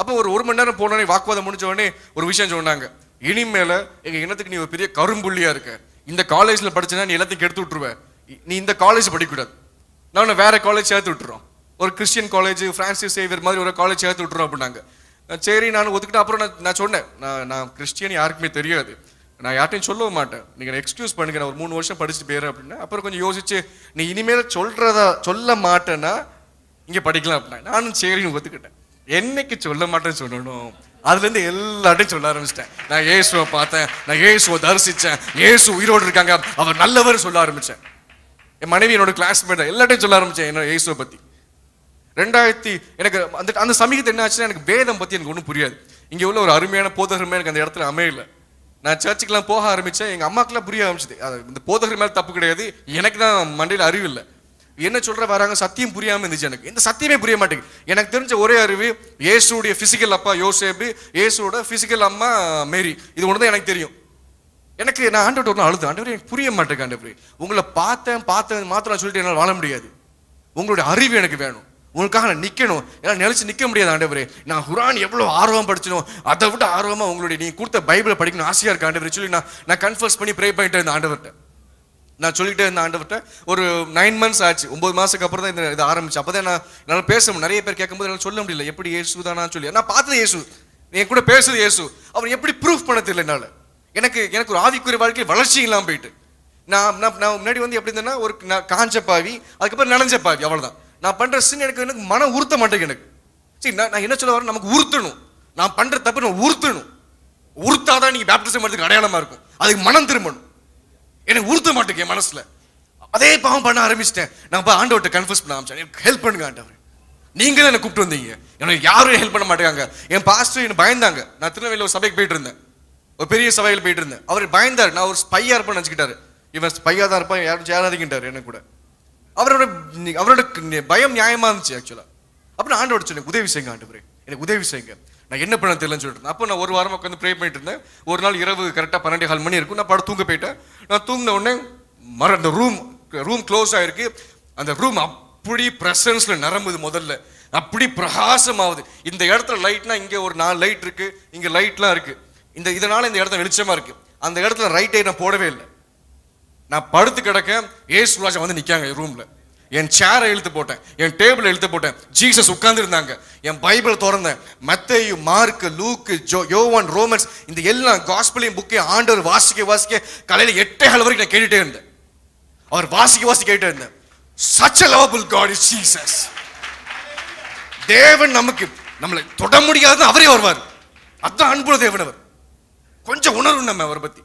அப்போ ஒரு ஒரு மணி நேரம் போனோடனே வாக்குவாதம் முடிஞ்ச உடனே ஒரு விஷயம் சொன்னாங்க இனிமேல எங்கள் இனத்துக்கு நீ ஒரு பெரிய கரும்புள்ளியா இருக்க இந்த காலேஜில் படித்தேன்னா நீ எல்லாத்தையும் கெடுத்து விட்டுருவேன் நீ இந்த காலேஜ் படிக்கக்கூடாது நான் வேற காலேஜ் சேர்த்து விட்டுறோம் ஒரு கிறிஸ்டியன் காலேஜ் ஃப்ரான்சிஸ் சேவியர் மாதிரி ஒரு காலேஜ் சேர்த்து விட்டுறோம் அப்படின்னாங்க சரி நான் ஒத்துக்கிட்டு அப்புறம் நான் நான் சொன்னேன் நான் நான் கிறிஸ்டியன் யாருக்குமே தெரியாது நான் யார்ட்டையும் சொல்லவும் மாட்டேன் நீங்கள் எக்ஸ்கியூஸ் பண்ணுங்க நான் ஒரு மூணு வருஷம் படிச்சுட்டு போயிடுறேன் அப்படின்னா அப்புறம் கொஞ்சம் யோசிச்சு நீ இனிமேல் சொல்றதா சொல்ல மாட்டேன்னா இங்கே படிக்கலாம் அப்படின்னா நானும் சரின்னு ஒத்துக்கிட்டேன் என்னைக்கு சொல்ல மாட்டேன்னு சொல்லணும் அதுலேருந்து எல்லாத்தையும் சொல்ல ஆரம்பிச்சிட்டேன் நான் ஏசுவை பார்த்தேன் நான் ஏசுவை தரிசித்தேன் ஏசு உயிரோடு இருக்காங்க அவர் நல்லவர் சொல்ல ஆரம்பித்தேன் என் மனைவி என்னோட கிளாஸ்மேட் எல்லாத்தையும் சொல்ல ஆரம்பித்தேன் என்னோட ஏசுவை பற்றி ரெண்டாயிரத்தி எனக்கு அந்த அந்த சமீபத்தை என்ன ஆச்சுன்னா எனக்கு வேதம் பற்றி எனக்கு ஒன்றும் புரியாது இங்கே உள்ள ஒரு அருமையான போதகருமே எனக்கு அந்த இடத்துல அமையலை நான் சர்ச்சுக்கெல்லாம் போக ஆரம்பித்தேன் எங்கள் அம்மாக்கெல்லாம் புரிய ஆரம்பிச்சுது அது இந்த போதகர் மேலே தப்பு கிடையாது எனக்கு தான் மண்டையில் அறிவு இல்லை என்ன சொல்கிற வராங்க சத்தியம் புரியாமல் இருந்துச்சு எனக்கு இந்த சத்தியமே புரிய மாட்டேங்குது எனக்கு தெரிஞ்ச ஒரே அறிவு இயேசுடைய ஃபிசிக்கல் அப்பா யோசேபு இயேசுவோட ஃபிசிக்கல் அம்மா மேரி இது ஒன்று தான் எனக்கு தெரியும் எனக்கு நான் ஆண்டு ஒன்று அழுது ஆண்டவர் எனக்கு புரிய மாட்டேங்க ஆண்டவர் உங்களை பார்த்தேன் பார்த்தேன் மாத்திரம் சொல்லிட்டு என்னால் வாழ முடியாது உங்களுடைய அறிவு எனக்கு வேணும் உங்களுக்காக நான் நிற்கணும் ஏன்னா நினைச்சு நிற்க முடியாது ஆண்டவரே நான் குரான் எவ்வளோ ஆர்வம் படிச்சணும் அதை விட ஆர்வமாக உங்களுடைய நீ கொடுத்த பைபிளை படிக்கணும் ஆசையாக இருக்கு ஆண்டவர் சொல்லி நான் நான் கன்ஃபர்ஸ் பண்ணி ப்ரே பண்ணிட்டு இருந்தேன் ஆண்டவர்கிட்ட நான் சொல்லிட்டே இருந்த ஆண்டவர்கிட்ட ஒரு நைன் மந்த்ஸ் ஆச்சு ஒம்பது மாதத்துக்கு அப்புறம் தான் இது ஆரம்பிச்சு அப்போ தான் நான் என்னால் பேச முடியும் நிறைய பேர் கேட்கும்போது என்னால் சொல்ல முடியல எப்படி இயேசு தானா சொல்லி நான் பார்த்தது இயேசு என் கூட பேசுது இயேசு அவர் எப்படி ப்ரூஃப் பண்ண இல்லை என்னால் எனக்கு எனக்கு ஒரு ஆவிக்குரிய வாழ்க்கையில் வளர்ச்சி இல்லாமல் போயிட்டு நான் நான் முன்னாடி வந்து எப்படி இருந்தேன்னா ஒரு நான் காஞ்ச பாவி அதுக்கப்புறம் நனைஞ்ச பாவி அவ்வளோதான் நான் பண்ணுற சின்ன எனக்கு எனக்கு மனம் உறுத்த மாட்டேங்க எனக்கு சரி நான் நான் என்ன சொல்ல வரேன் நமக்கு உறுத்தணும் நான் பண்ணுற தப்பு நான் உறுத்தணும் உறுத்தாதான் நீங்கள் பேப்டிசம் பண்ணுறதுக்கு அடையாளமாக இருக்கும் அதுக்கு மனம் திரும்பணும் எனக்கு உறுத்த மாட்டேங்க என் மனசில் அதே பாவம் பண்ண ஆரம்பிச்சிட்டேன் நான் இப்போ ஆண்டவர்கிட்ட கன்ஃபியூஸ் பண்ண ஆரம்பிச்சேன் எனக்கு ஹெல்ப் பண்ணுங்க ஆண்டவர் நீங்களும் என்ன என்னை கூப்பிட்டு வந்தீங்க எனக்கு யாரும் ஹெல்ப் பண்ண மாட்டேங்காங்க என் பாஸ்டர் என்ன பயந்தாங்க நான் திருநெல்வேலியில் ஒரு சபைக்கு போயிட்டு இருந்தேன் ஒரு பெரிய சபையில் போயிட்டு இருந்தேன் அவர் பயந்தார் நான் ஒரு ஸ்பையாக இருப்பேன் நினச்சிக்கிட்டாரு இவன் ஸ்பையாக தான் இருப்பான் யாரும் சேராதீங்கிட்டார் என்ன கூட அவரோட அவரோட பயம் நியாயமாக இருந்துச்சு ஆக்சுவலாக நான் ஆண்டோட சொன்னேன் உதவி செய்யுங்க ஆண்டு எனக்கு உதவி செய்யுங்க நான் என்ன பண்ண தெரியலன்னு சொல்லிட்டு அப்போ நான் ஒரு வாரமாக உட்காந்து ப்ரே பண்ணிட்டு இருந்தேன் ஒரு நாள் இரவு கரெக்டாக பன்னெண்டு கால் மணி இருக்கும் நான் படம் தூங்க போயிட்டேன் நான் தூங்கின உடனே மர அந்த ரூம் ரூம் க்ளோஸ் ஆயிருக்கு அந்த ரூம் அப்படி ப்ரெசன்ஸில் நிரம்புது முதல்ல அப்படி பிரகாசம் ஆகுது இந்த இடத்துல லைட்னா இங்கே ஒரு நாலு லைட் இருக்குது இங்கே லைட்லாம் இருக்குது இந்த இதனால் இந்த இடத்துல வெளிச்சமாக இருக்குது அந்த இடத்துல ரைட்டை நான் போடவே இல்லை நான் படுத்து கிடக்க ஏசு ராஜா வந்து நிற்காங்க ரூமில் என் சேரை இழுத்து போட்டேன் என் டேபிளை இழுத்து போட்டேன் ஜீசஸ் உட்கார்ந்துருந்தாங்க என் பைபிளை திறந்தேன் மத்தையு மார்க்கு லூக்கு ஜோ யோவன் ரோமன்ஸ் இந்த எல்லா காஸ்பிளையும் புக்கையும் ஆண்டவர் வாசிக்க வாசிக்க கலையில் எட்டே கால வரைக்கும் நான் கேட்டுட்டே இருந்தேன் அவர் வாசிக்க வாசிக்க கேட்டே இருந்தேன் such a lovable God is Jesus தேவன் நமக்கு நம்மளை தொட முடியாத அவரே வருவார் அதான் அன்புள்ள தேவன் அவர் கொஞ்சம் உணர்வு நம்ம அவரை பற்றி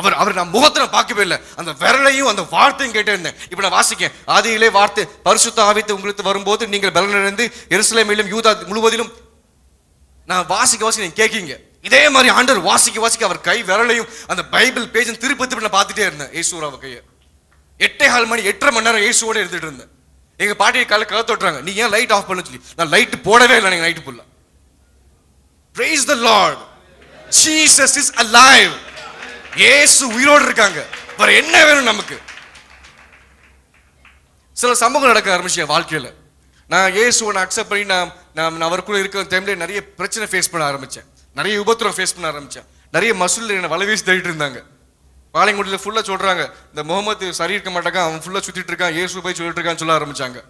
அவர் அவர் நான் முகத்துல நான் பார்க்கவே இல்லை அந்த விரலையும் அந்த வார்த்தையும் கேட்டே இருந்தேன் இப்போ நான் வாசிக்கேன் ஆதியிலே வார்த்தை பரிசுத்த ஆவித்து உங்களுக்கு வரும்போது நீங்கள் பலனடைந்து எருசலேமிலும் யூதா முழுவதிலும் நான் வாசிக்க வாசிக்க நீங்க கேட்கீங்க இதே மாதிரி ஆண்டர் வாசிக்க வாசிக்க அவர் கை விரலையும் அந்த பைபிள் பேஜும் திருப்பி திருப்பி நான் பார்த்துட்டே இருந்தேன் அவர் கையை எட்டே கால் மணி எட்டரை மணி நேரம் ஏசுவோட எடுத்துட்டு இருந்தேன் எங்கள் பாட்டியை காலை கதை தொட்டுறாங்க நீ ஏன் லைட் ஆஃப் பண்ணு சொல்லி நான் லைட் போடவே இல்லை நீங்கள் நைட்டு போடலாம் praise the Lord Jesus is alive ஏசு உயிரோடு இருக்காங்க வேற என்ன வேணும் நமக்கு சில சம்பவங்கள் நடக்க ஆரம்பிச்சு வாழ்க்கையில் நான் இயேசுவை நான் அக்செப்ட் பண்ணி நான் நான் அவருக்குள்ள இருக்கிற டைம்ல நிறைய பிரச்சனை ஃபேஸ் பண்ண ஆரம்பித்தேன் நிறைய உபத்திரம் ஃபேஸ் பண்ண ஆரம்பித்தேன் நிறைய மசூலில் என்னை வலை வீசி தள்ளிட்டு இருந்தாங்க பாளையங்குடியில் ஃபுல்லாக சொல்கிறாங்க இந்த முகமது சரி இருக்க மாட்டாங்க அவன் ஃபுல்லாக சுற்றிட்டு இருக்கான் ஏசு போய் சொல்லிட்டு இருக்கான்னு சொல்ல ஆரம்பித்தாங்க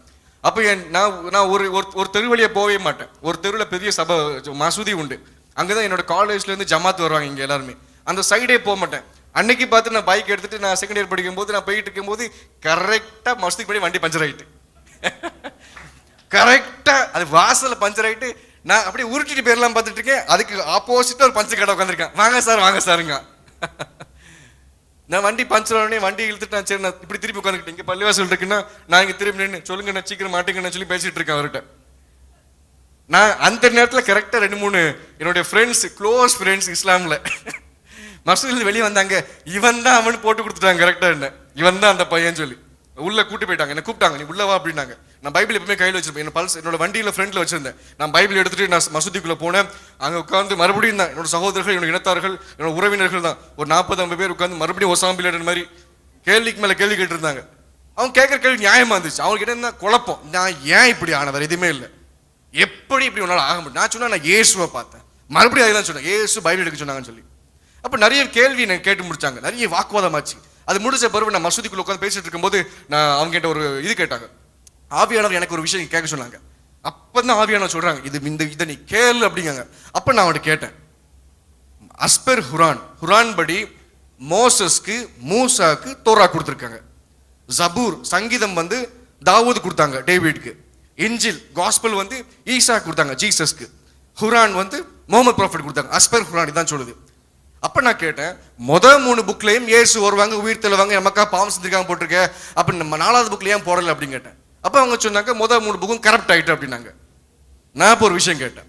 அப்போ என் நான் நான் ஒரு ஒரு தெரு வழியாக போகவே மாட்டேன் ஒரு தெருவில் பெரிய சபை மசூதி உண்டு அங்கே தான் என்னோட காலேஜ்லேருந்து ஜமாத்து வருவாங்க இங்கே எல்லாருமே அந்த சைடே போக மாட்டேன் அன்னைக்கு பார்த்து நான் பைக் எடுத்துட்டு நான் செகண்ட் இயர் படிக்கும் போது நான் போயிட்டு இருக்கும்போது கரெக்டாக மசத்துக்கு படி வண்டி பஞ்சர் ஆகிட்டு கரெக்டாக அது வாசலில் பஞ்சர் ஆகிட்டு நான் அப்படியே உருட்டிட்டு பேர்லாம் பார்த்துட்டு இருக்கேன் அதுக்கு ஆப்போசிட்டாக ஒரு பஞ்சர் கடை உட்காந்துருக்கேன் வாங்க சார் வாங்க சாருங்க நான் வண்டி பஞ்சர் உடனே வண்டி இழுத்துட்டு நான் சரி நான் இப்படி திருப்பி உட்காந்துக்கிட்டேன் இங்கே பள்ளிவாசல் இருக்குன்னா நான் இங்கே திரும்பி நின்று சொல்லுங்க நான் சீக்கிரம் மாட்டேங்கன்னு சொல்லி பேசிட்டு இருக்கேன் அவர்கிட்ட நான் அந்த நேரத்தில் கரெக்டாக ரெண்டு மூணு என்னுடைய ஃப்ரெண்ட்ஸ் க்ளோஸ் ஃப்ரெண்ட்ஸ் இஸ்லாமில் மசூதியில் வெளியே வந்தாங்க இவன் தான் அவனு போட்டு கொடுத்துட்டாங்க கரெக்டாக என்ன இவன் தான் அந்த பையன் சொல்லி உள்ளே கூட்டு போயிட்டாங்க என்ன கூப்பிட்டாங்க நீ உள்ளே வா அப்படின்னாங்க நான் பைபிள் எப்பவுமே கையில் வச்சிருப்பேன் என் பல்ஸ் என்னோட வண்டியில் ஃப்ரெண்டில் வச்சிருந்தேன் நான் பைபிள் எடுத்துட்டு நான் மசூதிக்குள்ளே போனேன் அங்கே உட்காந்து மறுபடியும் தான் என்னோட சகோதரர்கள் என்னோட இனத்தார்கள் என்னோட உறவினர்கள் தான் ஒரு நாற்பது ஐம்பது பேர் உட்காந்து மறுபடியும் ஒசாம்பில் மாதிரி கேள்விக்கு மேலே கேள்வி கேட்டிருந்தாங்க அவங்க கேட்குற கேள்வி நியாயமாக இருந்துச்சு அவங்களுக்கு என்ன குழப்பம் நான் ஏன் இப்படி ஆனவர் எதுவுமே இல்லை எப்படி இப்படி உன்னால் ஆக முடியும் நான் சொன்னால் நான் இயேசுவை பார்த்தேன் மறுபடியும் அதுதான் தான் சொன்னேன் ஏசு பைபிள் எடுக்க சொன்னாங்கன்னு சொல்லி அப்போ நிறைய கேள்வி நான் கேட்டு முடிச்சாங்க நிறைய வாக்குவாதமாச்சு அது முடிச்ச பருவம் நான் மசூதிக்குள்ள உட்காந்து பேசிட்டு இருக்கும்போது நான் அவங்க கிட்ட ஒரு இது கேட்டாங்க ஆவியானவர் எனக்கு ஒரு விஷயம் கேட்க சொன்னாங்க அப்போ தான் ஆவியானவர் சொல்கிறாங்க இது இந்த இதை நீ கேள் அப்படிங்காங்க அப்போ நான் அவன்கிட்ட கேட்டேன் அஸ்பர் ஹுரான் ஹுரான் படி மோசஸ்க்கு மூசாக்கு தோரா கொடுத்துருக்காங்க ஜபூர் சங்கீதம் வந்து தாவூது கொடுத்தாங்க டேவிட்க்கு இன்ஜில் காஸ்பல் வந்து ஈசா கொடுத்தாங்க ஜீசஸ்க்கு ஹுரான் வந்து முகமது ப்ராஃபிட் கொடுத்தாங்க அஸ்பர் ஹுரான் தான் சொல்லுது அப்போ நான் கேட்டேன் முதல் மூணு புக்லேயும் ஏசு வருவாங்க உயிர் தெளிவாங்க நமக்காக பாவம் செஞ்சுருக்காங்க போட்டிருக்கேன் அப்போ நம்ம நாலாவது புக்கில் ஏன் போடலை அப்படின்னு கேட்டேன் அப்போ அவங்க சொன்னாங்க மொதல் மூணு புக்கும் கரப்ட் ஆகிட்டு அப்படின்னாங்க நான் இப்போ ஒரு விஷயம் கேட்டேன்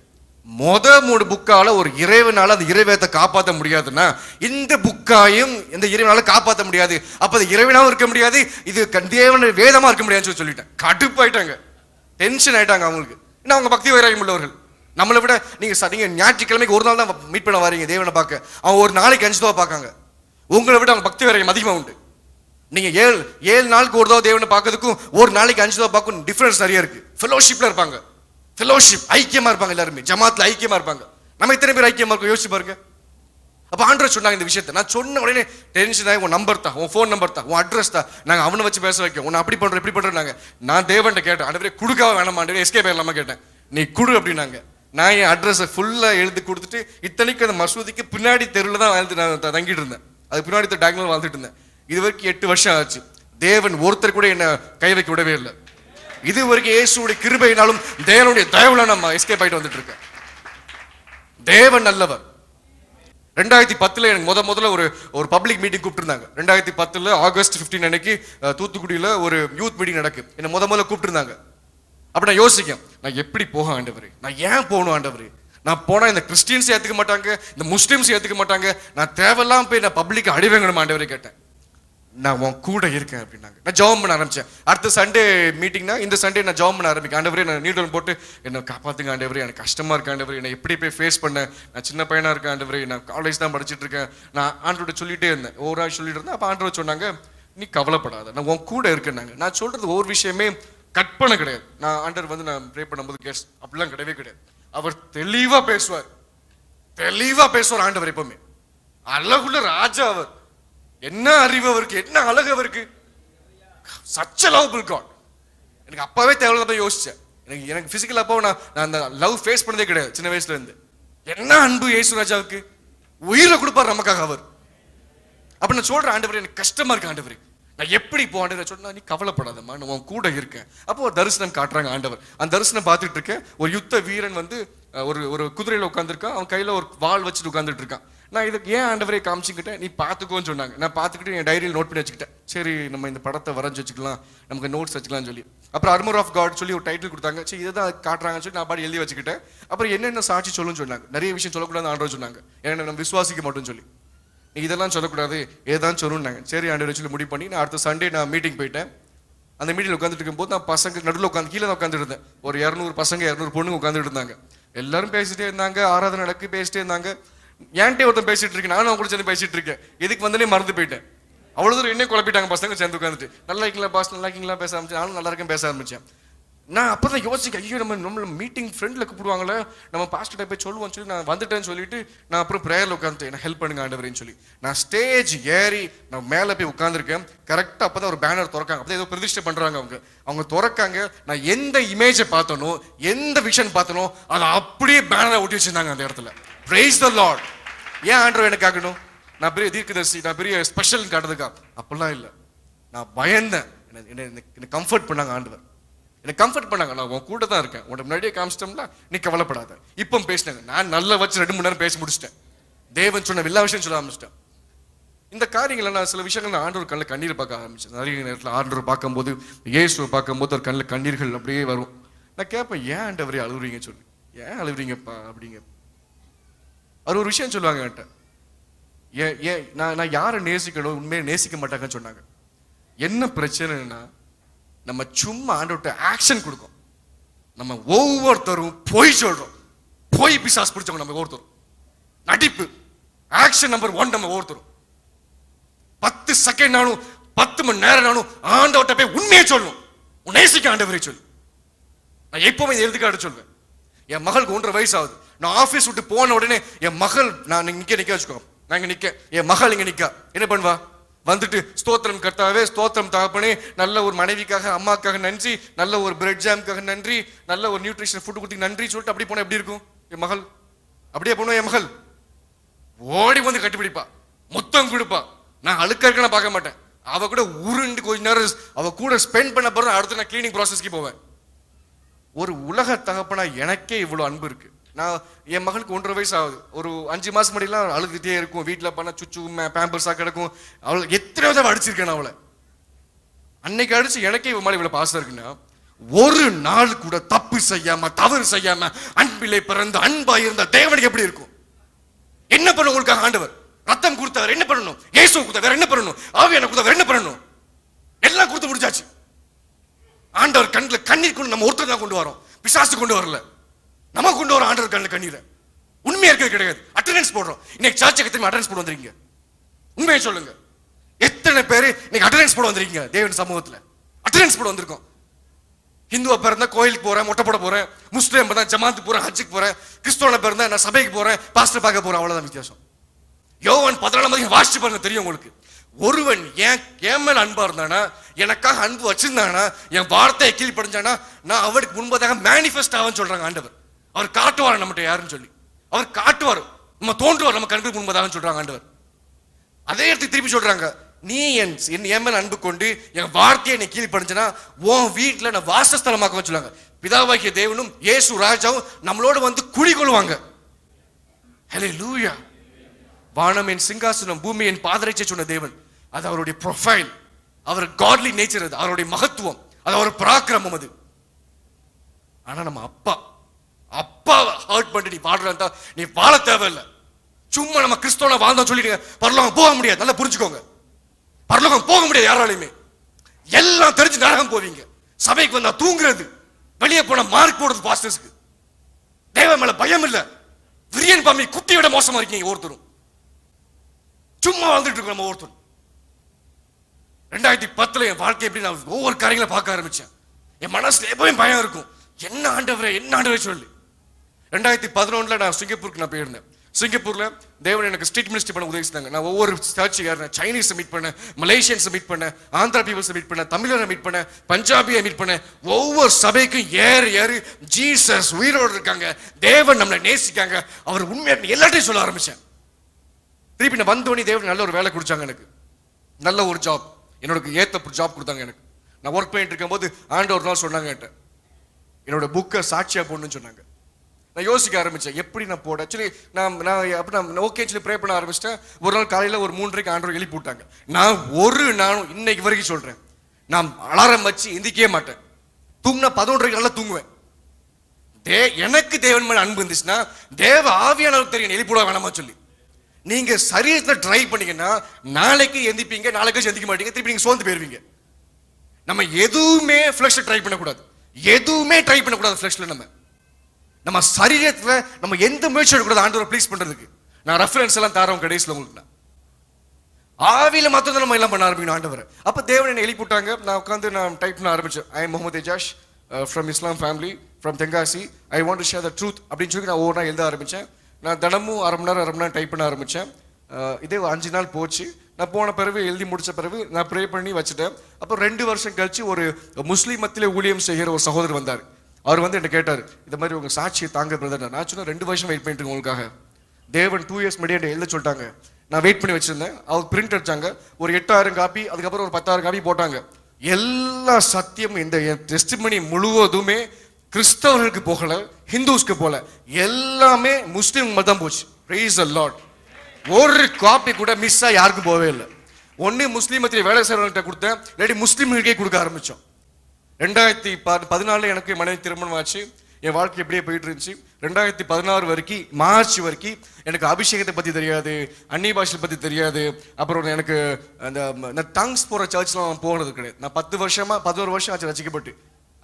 மொத மூணு புக்கால் ஒரு இறைவனால் அந்த இறைவத்தை காப்பாற்ற முடியாதுன்னா இந்த புக்காயும் இந்த இறைவனால் காப்பாற்ற முடியாது அப்போ அது இறைவனாகவும் இருக்க முடியாது இது கண்டேவன வேதமாக இருக்க முடியாதுன்னு சொல்லி சொல்லிட்டேன் கடுப்பாயிட்டாங்க டென்ஷன் ஆயிட்டாங்க அவங்களுக்கு ஏன்னா அவங்க பக்தி வைராயம் உள்ளவர்கள் நம்மளை விட நீங்கள் நீங்கள் ஞாயிற்றுக்கிழமைக்கு ஒரு நாள் தான் மீட் பண்ண வரீங்க தேவனை பார்க்க அவன் ஒரு நாளைக்கு அஞ்சு தவா பார்க்காங்க உங்களை விட அவங்க பக்தி வரையும் அதிகமாக உண்டு நீங்கள் ஏழு ஏழு நாளுக்கு ஒரு தடவை தேவனை பார்க்கறதுக்கும் ஒரு நாளைக்கு அஞ்சு தடவை பார்க்கும் டிஃப்ரென்ஸ் நிறைய இருக்குது ஃபெலோஷிப்பில் இருப்பாங்க ஃபெலோஷிப் ஐக்கியமாக இருப்பாங்க எல்லாருமே ஜமாத்தில் ஐக்கியமாக இருப்பாங்க நம்ம இத்தனை பேர் ஐக்கியமாக இருக்கோம் யோசிச்சு பாருங்க அப்போ ஆண்டவர் சொன்னாங்க இந்த விஷயத்தை நான் சொன்ன உடனே டென்ஷன் ஆகி உன் நம்பர் தான் உன் ஃபோன் நம்பர் தான் உன் அட்ரஸ் தான் நாங்கள் அவனை வச்சு பேச வைக்க உன்னை அப்படி பண்ணுறோம் இப்படி பண்ணுறோம் நாங்கள் நான் தேவன்ட்ட கேட்டேன் ஆண்டவரே கொடுக்காவே வேணாமான்னு எஸ்கே இல்லாமல் கேட்டேன் நீ குடு அப்படின்னாங்க நான் என் அட்ரஸை ஃபுல்லாக எழுதி கொடுத்துட்டு இத்தனைக்கு அந்த மசூதிக்கு பின்னாடி தெருவில் தான் வாழ்ந்து நான் தங்கிட்டு இருந்தேன் அதுக்கு பின்னாடி டேங்கில் வாழ்ந்துட்டு இருந்தேன் இது வரைக்கும் எட்டு வருஷம் ஆச்சு தேவன் ஒருத்தர் கூட என்னை கை வைக்க விடவே இல்லை இது வரைக்கும் இயேசுடைய கிருபையினாலும் தேவனுடைய தயவுல நம்ம எஸ்கேப் ஆகிட்டு வந்துட்டு இருக்கேன் தேவன் நல்லவர் ரெண்டாயிரத்தி பத்தில் எனக்கு முத முதல்ல ஒரு ஒரு பப்ளிக் மீட்டிங் கூப்பிட்டுருந்தாங்க ரெண்டாயிரத்தி பத்தில் ஆகஸ்ட் ஃபிஃப்டீன் அன்னைக்கு தூத்துக்குடியில் ஒரு யூத் மீட்டிங் நடக்கு என்னை முத முதல்ல கூப்பிட்டுருந்தாங்க அப்போ நான் யோசிக்கும் நான் எப்படி போக ஆண்டவர் நான் ஏன் போகணும் ஆண்டவர் நான் போனால் இந்த கிறிஸ்டின்ஸ் ஏற்றுக்க மாட்டாங்க இந்த முஸ்லீம்ஸ் ஏற்றுக்க மாட்டாங்க நான் தேவையில்லாம போய் நான் பப்ளிக் அடிவேங்கணும் ஆண்டவர் கேட்டேன் நான் உன் கூட இருக்கேன் அப்படின்னாங்க நான் ஜாம் பண்ண ஆரம்பித்தேன் அடுத்த சண்டே மீட்டிங்னா இந்த சண்டே நான் ஜாம் பண்ண ஆரம்பிக்கும் ஆண்டவரே நான் நீடல் போட்டு என்னை காப்பாற்றுங்க ஆண்டவரே எனக்கு கஷ்டமாக இருக்க ஆண்டவரே என்னை எப்படி போய் ஃபேஸ் பண்ணேன் நான் சின்ன பையனாக இருக்கேன் ஆண்டவரே நான் காலேஜ் தான் படிச்சுட்டு இருக்கேன் நான் ஆண்டோட சொல்லிகிட்டே இருந்தேன் ஒவ்வொரு ஆள் சொல்லிட்டு இருந்தேன் அப்போ ஆண்டோட சொன்னாங்க நீ கவலைப்படாத நான் உன் கூட இருக்கேன்னாங்க நான் சொல்கிறது ஒவ்வொரு விஷயமே கட் பண்ண கிடையாது நான் ஆண்டர் வந்து நான் ப்ரே பண்ணும்போது கேஸ் அப்படிலாம் கிடையவே கிடையாது அவர் தெளிவாக பேசுவார் தெளிவாக பேசுவார் ஆண்டவர் எப்பவுமே அழகுள்ள ராஜா அவர் என்ன அறிவு அவருக்கு என்ன அழகு அவருக்கு சச்ச லவ் லவ் காட் எனக்கு அப்பாவே தேவையில்லாத போய் யோசிச்சேன் எனக்கு எனக்கு ஃபிசிக்கல் அப்பாவை நான் நான் அந்த லவ் ஃபேஸ் பண்ணதே கிடையாது சின்ன வயசுல இருந்து என்ன அன்பு ஏசு ராஜாவுக்கு உயிரை கொடுப்பார் நமக்காக அவர் அப்படின்னு நான் சொல்றேன் ஆண்டவர் எனக்கு கஷ்டமா இருக்கு ஆண்டவர் நான் எப்படி இப்போ சொன்னா நீ கவலைப்படாதம்மா நான் உன் கூட இருக்கேன் அப்போ ஒரு தரிசனம் காட்டுறாங்க ஆண்டவர் அந்த தரிசனம் பார்த்துட்டு இருக்கேன் ஒரு யுத்த வீரன் வந்து ஒரு ஒரு குதிரையில் உட்காந்துருக்கான் அவன் கையில் ஒரு வாள் வச்சுட்டு உட்காந்துட்டு இருக்கான் நான் இதுக்கு ஏன் ஆண்டவரே காமிச்சிக்கிட்டேன் நீ பார்த்துக்கோன்னு சொன்னாங்க நான் பார்த்துக்கிட்டு என் டைரியில் நோட் பண்ணி வச்சுக்கிட்டேன் சரி நம்ம இந்த படத்தை வரைஞ்சி வச்சுக்கலாம் நமக்கு நோட்ஸ் வச்சுக்கலாம்னு சொல்லி அப்புறம் அர்மர் ஆஃப் காட் சொல்லி ஒரு டைட்டில் கொடுத்தாங்க சரி இதை தான் காட்டுறாங்கன்னு சொல்லி நான் பாடி எழுதி வச்சுக்கிட்டேன் அப்புறம் என்னென்ன சாட்சி சொல்லுன்னு சொன்னாங்க நிறைய விஷயம் சொல்லக்கூடாது ஆண்டவர் சொன்னாங்க ஏன்னா நம்ம விசுவாசிக்க மாட்டோம்னு சொல்லி நீ இதெல்லாம் சொல்லக்கூடாது ஏதான் சொல்லணுன்னாங்க சரி ஆண்டு சொல்லி முடிவு பண்ணி நான் அடுத்த சண்டே நான் மீட்டிங் போயிட்டேன் அந்த மீட்டிங் உட்காந்துட்டு இருக்கும்போது நான் பசங்க நடுவில் உட்காந்து கீழே தான் உட்காந்துருந்தேன் ஒரு இரநூறு பசங்க இரநூறு பொண்ணுங்க உட்காந்துட்டு இருந்தாங்க எல்லாரும் பேசிட்டே இருந்தாங்க ஆராதனை நடக்கு பேசிட்டே இருந்தாங்க ஏன்ட்டே ஒருத்தன் பேசிட்டு இருக்கேன் நானும் அவங்க கூட சேர்ந்து பேசிட்டு இருக்கேன் எதுக்கு வந்தாலே மறந்து போயிட்டேன் அவ்வளோ தூரம் என்ன குழப்பிட்டாங்க பசங்க சேர்ந்து உட்காந்துட்டு நல்லா இருக்கீங்களா பாஸ் நல்லா இருக்கீங்களா பேச ஆரம்பிச்சேன் நானும் நல்லா இருக்கேன் பேச ஆரம்பிச்சேன் நான் அப்போ தான் யோசிக்க ஐயோ நம்ம நம்மளை மீட்டிங் ஃப்ரெண்டில் கூப்பிடுவாங்களே நம்ம பாஸ்டர்கிட்ட போய் சொல்லுவோம் சொல்லி நான் வந்துட்டேன்னு சொல்லிட்டு நான் அப்புறம் ப்ரேயரில் உட்காந்து என்ன ஹெல்ப் பண்ணுங்க ஆண்டவரேன்னு சொல்லி நான் ஸ்டேஜ் ஏறி நான் மேலே போய் உட்காந்துருக்கேன் கரெக்டாக அப்போ தான் ஒரு பேனர் திறக்காங்க அப்போ ஏதோ பிரதிஷ்டை பண்ணுறாங்க அவங்க அவங்க திறக்காங்க நான் எந்த இமேஜை பார்த்தனோ எந்த விஷன் பார்த்தனோ அதை அப்படியே பேனரை ஒட்டி வச்சுருந்தாங்க அந்த இடத்துல பிரைஸ் த லார்ட் ஏன் ஆண்டவர் எனக்கு ஆகணும் நான் பெரிய தீர்க்கதரிசி நான் பெரிய ஸ்பெஷல் காட்டுறதுக்கா அப்படிலாம் இல்லை நான் பயந்தேன் என்ன கம்ஃபர்ட் பண்ணாங்க ஆண்டவர் என்னை கம்ஃபர்ட் பண்ணாங்க நான் உன் கூட தான் இருக்கேன் உனக்கு முன்னாடியே காமிச்சிட்டோம்னா நீ கவலைப்படாத இப்போ பேசினாங்க நான் நல்லா வச்சு ரெண்டு மூணு நேரம் பேசி முடிச்சிட்டேன் தேவன் சொன்ன எல்லா விஷயம் சொல்ல ஆரம்பிச்சிட்டேன் இந்த காரியங்களை நான் சில விஷயங்கள் நான் ஆண்டோர் கண்ணில் கண்ணீர் பார்க்க ஆரம்பிச்சேன் நிறைய நேரத்தில் ஆண்டோர் பார்க்கும்போது இயேசுவை பார்க்கும்போது ஒரு கண்ணில் கண்ணீர்கள் அப்படியே வரும் நான் கேட்பேன் ஏன் ஆண்டவரே அழுகுறீங்கன்னு சொல்லி ஏன் அழுகுறீங்கப்பா அப்படிங்க அவர் ஒரு விஷயம் சொல்லுவாங்க என்கிட்ட ஏன் ஏன் நான் நான் யாரை நேசிக்கணும் உண்மையை நேசிக்க மாட்டாங்கன்னு சொன்னாங்க என்ன பிரச்சனைன்னா நம்ம சும்மா ஆண்டவர்கிட்ட ஆக்ஷன் கொடுக்கும் நம்ம ஒவ்வொருத்தரும் பொய் சொல்றோம் போய் பிசாஸ் பிடிச்சவங்க நம்ம ஒவ்வொருத்தரும் நடிப்பு ஆக்ஷன் நம்பர் ஒன் நம்ம ஒவ்வொருத்தரும் பத்து செகண்ட் ஆனும் பத்து மணி நேரம் ஆனும் ஆண்டவர்கிட்ட போய் உண்மையை சொல்லணும் உன் நேசிக்க ஆண்டவரை சொல்லு நான் எப்பவுமே இதை எடுத்துக்காட்டு சொல்வேன் என் மகளுக்கு ஒன்றரை வயசு ஆகுது நான் ஆஃபீஸ் விட்டு போன உடனே என் மகள் நான் நிற்க நிற்க வச்சுக்கோ நான் இங்கே நிற்க என் மகள் இங்கே நிற்க என்ன பண்ணுவா வந்துட்டு ஸ்தோத்திரம் கர்த்தாவே ஸ்தோத்திரம் தகப்பனே நல்ல ஒரு மனைவிக்காக அம்மாக்காக நன்றி நல்ல ஒரு பிரெட் ஜாமுக்காக நன்றி நல்ல ஒரு நியூட்ரிஷன் ஃபுட்டு கொடுத்து நன்றி சொல்லிட்டு அப்படி போன எப்படி இருக்கும் என் மகள் அப்படியே போனோம் என் மகள் ஓடி வந்து கட்டுப்பிடிப்பா முத்தம் கொடுப்பா நான் அழுக்க இருக்கேன்னு பார்க்க மாட்டேன் அவ கூட உருண்டு கொஞ்ச நேரம் அவ கூட ஸ்பெண்ட் பண்ண பிறகு அடுத்து நான் கிளீனிங் ப்ராசஸ்க்கு போவேன் ஒரு உலக தகப்பனா எனக்கே இவ்வளோ அன்பு இருக்குது நான் என் மகளுக்கு ஒன்றரை வயசு ஆகுது ஒரு அஞ்சு மாதம் முடியலாம் அழுதுகிட்டே இருக்கும் வீட்டில் பண்ண சுச்சு பேம்பர்ஸாக கிடக்கும் அவள் எத்தனையோ தடவை அடிச்சிருக்கேன் அவளை அன்னைக்கு அடிச்சு எனக்கே இவன் மாதிரி இவ்வளோ பாசம் இருக்குன்னா ஒரு நாள் கூட தப்பு செய்யாம தவறு செய்யாம அன்பிலே பிறந்த அன்பா இருந்த தேவனுக்கு எப்படி இருக்கும் என்ன பண்ண உங்களுக்காக ஆண்டவர் ரத்தம் கொடுத்தவர் என்ன பண்ணணும் இயேசு கொடுத்த வேற என்ன பண்ணணும் ஆவியான கொடுத்த என்ன பண்ணணும் எல்லாம் கொடுத்து முடிஞ்சாச்சு ஆண்டவர் கண்ணில் கண்ணீர் கொண்டு நம்ம ஒருத்தர் தான் கொண்டு வரோம் பிசாசு கொண்டு வரல நம்ம கொண்டு வரோம் ஆண்டவர் கண்ணு கண்ணீர் உண்மையா இருக்கிறது கிடையாது அட்டண்டன்ஸ் போடுறோம் இன்னைக்கு சர்ச்சுக்கு திரும்பி அட்டண்டன்ஸ் போட்டு வந்துருக்கீங்க உண்மையை சொல்லுங்க எத்தனை பேர் இன்னைக்கு அட்டண்டன்ஸ் போட வந்திருக்கீங்க தேவன் சமூகத்தில் அட்டண்டன்ஸ் போட வந்திருக்கோம் ஹிந்துவை பிறந்தா கோயிலுக்கு போறேன் மொட்டை போட போறேன் முஸ்லீம் பிறந்தா ஜமாத்து போறேன் ஹஜ்ஜுக்கு போறேன் கிறிஸ்தவனை பிறந்தா நான் சபைக்கு போறேன் பாஸ்டர் பார்க்க போறேன் அவ்வளவுதான் வித்தியாசம் யோவன் பதினாலாம் மதியம் வாசிச்சு பாருங்க தெரியும் உங்களுக்கு ஒருவன் ஏன் ஏன் மேல் அன்பா இருந்தானா எனக்காக அன்பு வச்சிருந்தானா என் வார்த்தையை கீழ்படிஞ்சானா நான் அவருக்கு முன்பதாக மேனிஃபெஸ்ட் ஆகும் சொல்றாங்க ஆண்டவர் அவர் காட்டுவார் நம்மகிட்ட யாருன்னு சொல்லி அவர் காட்டுவார் நம்ம தோன்றுவார் நம்ம கண்களுக்கு முன்பதாக சொல்றாங்க ஆண்டவர் அதே இடத்துக்கு திருப்பி சொல்றாங்க நீ என் என் ஏமன் அன்பு கொண்டு என் வார்த்தையை நீ கீழ் பண்ணிச்சுன்னா உன் வீட்டில் நான் வாசஸ்தலமாக்க வச்சுருவாங்க பிதாவாகிய தேவனும் ஏசு ராஜாவும் நம்மளோட வந்து கொள்வாங்க ஹலே லூயா வானம் என் சிங்காசனம் பூமி என் பாதரைச்சை சொன்ன தேவன் அது அவருடைய ப்ரொஃபைல் அவர் காட்லி நேச்சர் அது அவருடைய மகத்துவம் அது அவர் பராக்கிரமம் அது ஆனால் நம்ம அப்பா அப்பாவை ஹர்ட் பண்ணி நீ பாடுறா நீ வாழ தேவையில்லை சும்மா நம்ம கிறிஸ்தவனை வாழ்ந்தோம் சொல்லிடுங்க பரலோகம் போக முடியாது நல்லா புரிஞ்சுக்கோங்க பரலோகம் போக முடியாது யாராலையுமே எல்லாம் தெரிஞ்சு நாடகம் போவீங்க சபைக்கு வந்தா தூங்குறது வெளியே போன மார்க் போடுறது பாஸ்டர்ஸ்க்கு தேவ மேல பயம் இல்ல விரியன் பாம்பி குட்டி விட மோசமா இருக்கீங்க ஒருத்தரும் சும்மா வாழ்ந்துட்டு இருக்கோம் நம்ம ஒருத்தரும் ரெண்டாயிரத்தி பத்துல என் வாழ்க்கை எப்படி நான் ஒவ்வொரு காரியங்களை பார்க்க ஆரம்பிச்சேன் என் மனசுல எப்பவும் பயம் இருக்கும் என்ன ஆண்டவரை என்ன ஆண்டவரை சொல்லு ரெண்டாயிரத்தி பதினொன்றில் நான் சிங்கப்பூருக்கு நான் போயிருந்தேன் சிங்கப்பூரில் தேவன் எனக்கு ஸ்ட்ரீட் மினிஸ்ட்ரி பண்ண உதவி செய்தாங்க நான் ஒவ்வொரு சர்ச்சு ஏறினேன் சைனீஸ் மீட் பண்ணேன் மலேசியன்ஸை மீட் பண்ணேன் ஆந்திரா பீப்புள்ஸை மீட் பண்ணேன் தமிழரை மீட் பண்ணேன் பஞ்சாபியை மீட் பண்ணேன் ஒவ்வொரு சபைக்கும் ஏறி ஏறி ஜீசஸ் உயிரோடு இருக்காங்க தேவன் நம்மளை நேசிக்காங்க அவர் உண்மையாக எல்லாத்தையும் சொல்ல ஆரம்பித்தேன் திருப்பி நான் வந்தோடனே தேவன் நல்ல ஒரு வேலை கொடுத்தாங்க எனக்கு நல்ல ஒரு ஜாப் என்னோட ஏற்ற ஜாப் கொடுத்தாங்க எனக்கு நான் ஒர்க் பண்ணிட்டு இருக்கும்போது ஆண்டு ஒரு நாள் சொன்னாங்க என்னோட புக்கை சாட்சியாக போடணும்னு சொன்னாங்க நான் யோசிக்க ஆரம்பித்தேன் எப்படி நான் போட ஆக்சுவலி நான் நான் அப்படி நான் ஓகே சொல்லி ப்ரே பண்ண ஆரம்பிச்சிட்டேன் ஒரு நாள் காலையில் ஒரு மூன்றரைக்கு ஆண்டு எழுப்பி விட்டாங்க நான் ஒரு நானும் இன்னைக்கு வரைக்கும் சொல்கிறேன் நான் அலாரம் வச்சு எந்திக்கவே மாட்டேன் தூங்கினா பதினொன்றரைக்கு நல்லா தூங்குவேன் தே எனக்கு தேவன் மேலே அன்பு இருந்துச்சுன்னா தேவ ஆவியானவருக்கு தெரியும் எழுப்பிவிட வேணாமா சொல்லி நீங்கள் சரீரத்தில் ட்ரை பண்ணீங்கன்னா நாளைக்கு எந்திப்பீங்க நாளைக்கு எந்திக்க மாட்டீங்க திருப்பி நீங்கள் சோர்ந்து போயிருவீங்க நம்ம எதுவுமே ஃப்ளெக்ஸில் ட்ரை பண்ணக்கூடாது எதுவுமே ட்ரை பண்ணக்கூடாது ஃப்ளெக்ஸில் நம்ம நம்ம சரீரத்தில் நம்ம எந்த முயற்சி எடுக்கிறது ஆண்டவரை ப்ளீஸ் பண்ணுறதுக்கு நான் ரெஃபரன்ஸ் எல்லாம் தரோம் கடைசியில் உங்களுக்கு நான் ஆவியில் மற்ற நம்ம எல்லாம் பண்ண ஆரம்பிக்கணும் ஆண்டவர் அப்போ தேவன் என்னை எழுப்பிவிட்டாங்க நான் உட்காந்து நான் டைப் பண்ண ஆரம்பித்தேன் I Muhammad Ejaz from Islam family from Tenkasi I want to share the truth அப்படின்னு சொல்லி நான் ஒவ்வொரு நாள் எழுத ஆரம்பித்தேன் நான் தினமும் அரை மணி நேரம் அரை மணி நேரம் டைப் பண்ண ஆரம்பித்தேன் uh, இதே அஞ்சு நாள் போச்சு நான் போன பிறகு எழுதி முடித்த பிறகு நான் ப்ரே பண்ணி வச்சுட்டேன் அப்புறம் ரெண்டு வருஷம் கழித்து ஒரு முஸ்லீம் மத்தியில் ஊழியம் செய்கிற ஒரு சகோதரர் வந்தார் அவர் வந்து என்ன கேட்டார் இந்த மாதிரி உங்கள் சாட்சியை தாங்க பிரதர் நான் சொன்னால் ரெண்டு வருஷம் வெயிட் பண்ணிட்டு உங்களுக்காக தேவன் டூ இயர்ஸ் முன்னாடி எழுத சொல்லிட்டாங்க நான் வெயிட் பண்ணி வச்சுருந்தேன் அவர் பிரிண்ட் அடித்தாங்க ஒரு எட்டாயிரம் காப்பி அதுக்கப்புறம் ஒரு பத்தாயிரம் காப்பி போட்டாங்க எல்லா சத்தியமும் இந்த மணி முழுவதுமே கிறிஸ்தவர்களுக்கு போகல ஹிந்துஸ்க்கு போல எல்லாமே முஸ்லீம் தான் போச்சு ரைஸ் அ லாட் ஒரு காப்பி கூட மிஸ்ஸாக யாருக்கும் போகவே இல்லை ஒன்று முஸ்லீமத்தில் வேலை செய்கிறவங்கள்ட்ட கொடுத்தேன் இல்லாட்டி முஸ்லீம்களுக்கே கொடுக்க ஆரம்பித்தோம் ரெண்டாயிரத்தி பதினாலில் எனக்கு மனைவி திருமணம் ஆச்சு என் வாழ்க்கை எப்படியே போயிட்டு இருந்துச்சு ரெண்டாயிரத்தி பதினாறு வரைக்கும் மார்ச் வரைக்கும் எனக்கு அபிஷேகத்தை பற்றி தெரியாது அன்னி பாஷை பற்றி தெரியாது அப்புறம் எனக்கு அந்த நான் தங்ஸ் போகிற சர்ச்லாம் போகிறது கிடையாது நான் பத்து வருஷமாக பதினோரு வருஷம் ஆச்சு ரசிக்கப்பட்டு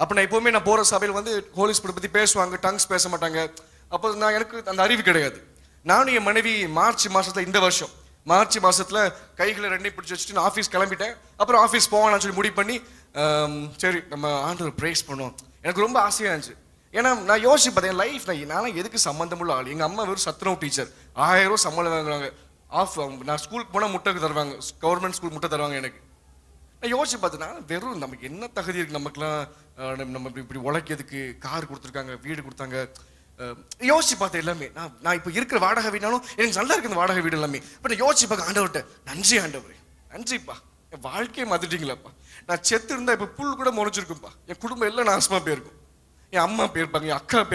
அப்போ நான் எப்போவுமே நான் போகிற சபையில் வந்து ஹோலி ஸ்பிரிட் பற்றி பேசுவாங்க டங்ஸ் பேச மாட்டாங்க அப்போ நான் எனக்கு அந்த அறிவு கிடையாது நானும் என் மனைவி மார்ச் மாதத்தில் இந்த வருஷம் மார்ச் மாதத்தில் கைகளை ரெண்டையும் பிடிச்சி வச்சுட்டு நான் ஆஃபீஸ் கிளம்பிட்டேன் அப்புறம் ஆஃபீஸ் போவான்னு சொல்லி முடிவு பண்ணி சரி நம்ம ஆண்டவர் ப்ரேஸ் பண்ணுவோம் எனக்கு ரொம்ப ஆசையாக இருந்துச்சு ஏன்னா நான் யோசிச்சு பார்த்தேன் லைஃப் நான் நான் எதுக்கு சம்மந்தம் உள்ள ஆள் எங்கள் அம்மா வெறும் சத்ரம் டீச்சர் ஆயிரம் ரூபா சம்பளம் வாங்குறாங்க ஆஃப் நான் ஸ்கூலுக்கு போனால் முட்டைக்கு தருவாங்க கவர்மெண்ட் ஸ்கூல் முட்டை தருவாங்க எனக்கு நான் யோசிச்சு பார்த்தேன்னா வெறும் நமக்கு என்ன தகுதி இருக்குது நமக்குலாம் நம்ம இப்படி உழைக்கிறதுக்கு கார் கொடுத்துருக்காங்க வீடு கொடுத்தாங்க யோசிச்சு பார்த்தேன் எல்லாமே நான் நான் இப்போ இருக்கிற வாடகை வீடுனாலும் எனக்கு நல்லா இருக்கு இந்த வாடகை வீடு எல்லாமே நான் யோசிச்சு பார்க்க ஆண்டவர்கிட்ட நன்றி ஆண்டவர் நன்றிப்பா என் வாழ்க்கையை மாத்திட்டீங்களாப்பா நான் செத்து இருந்தால் இப்போ புல் கூட முளைச்சிருக்கும்ப்பா என் குடும்பம் எல்லாம் நாசமாக போயிருக்கும் என் அம்மா போயிருப்பாங்க என் அக்கா பேர்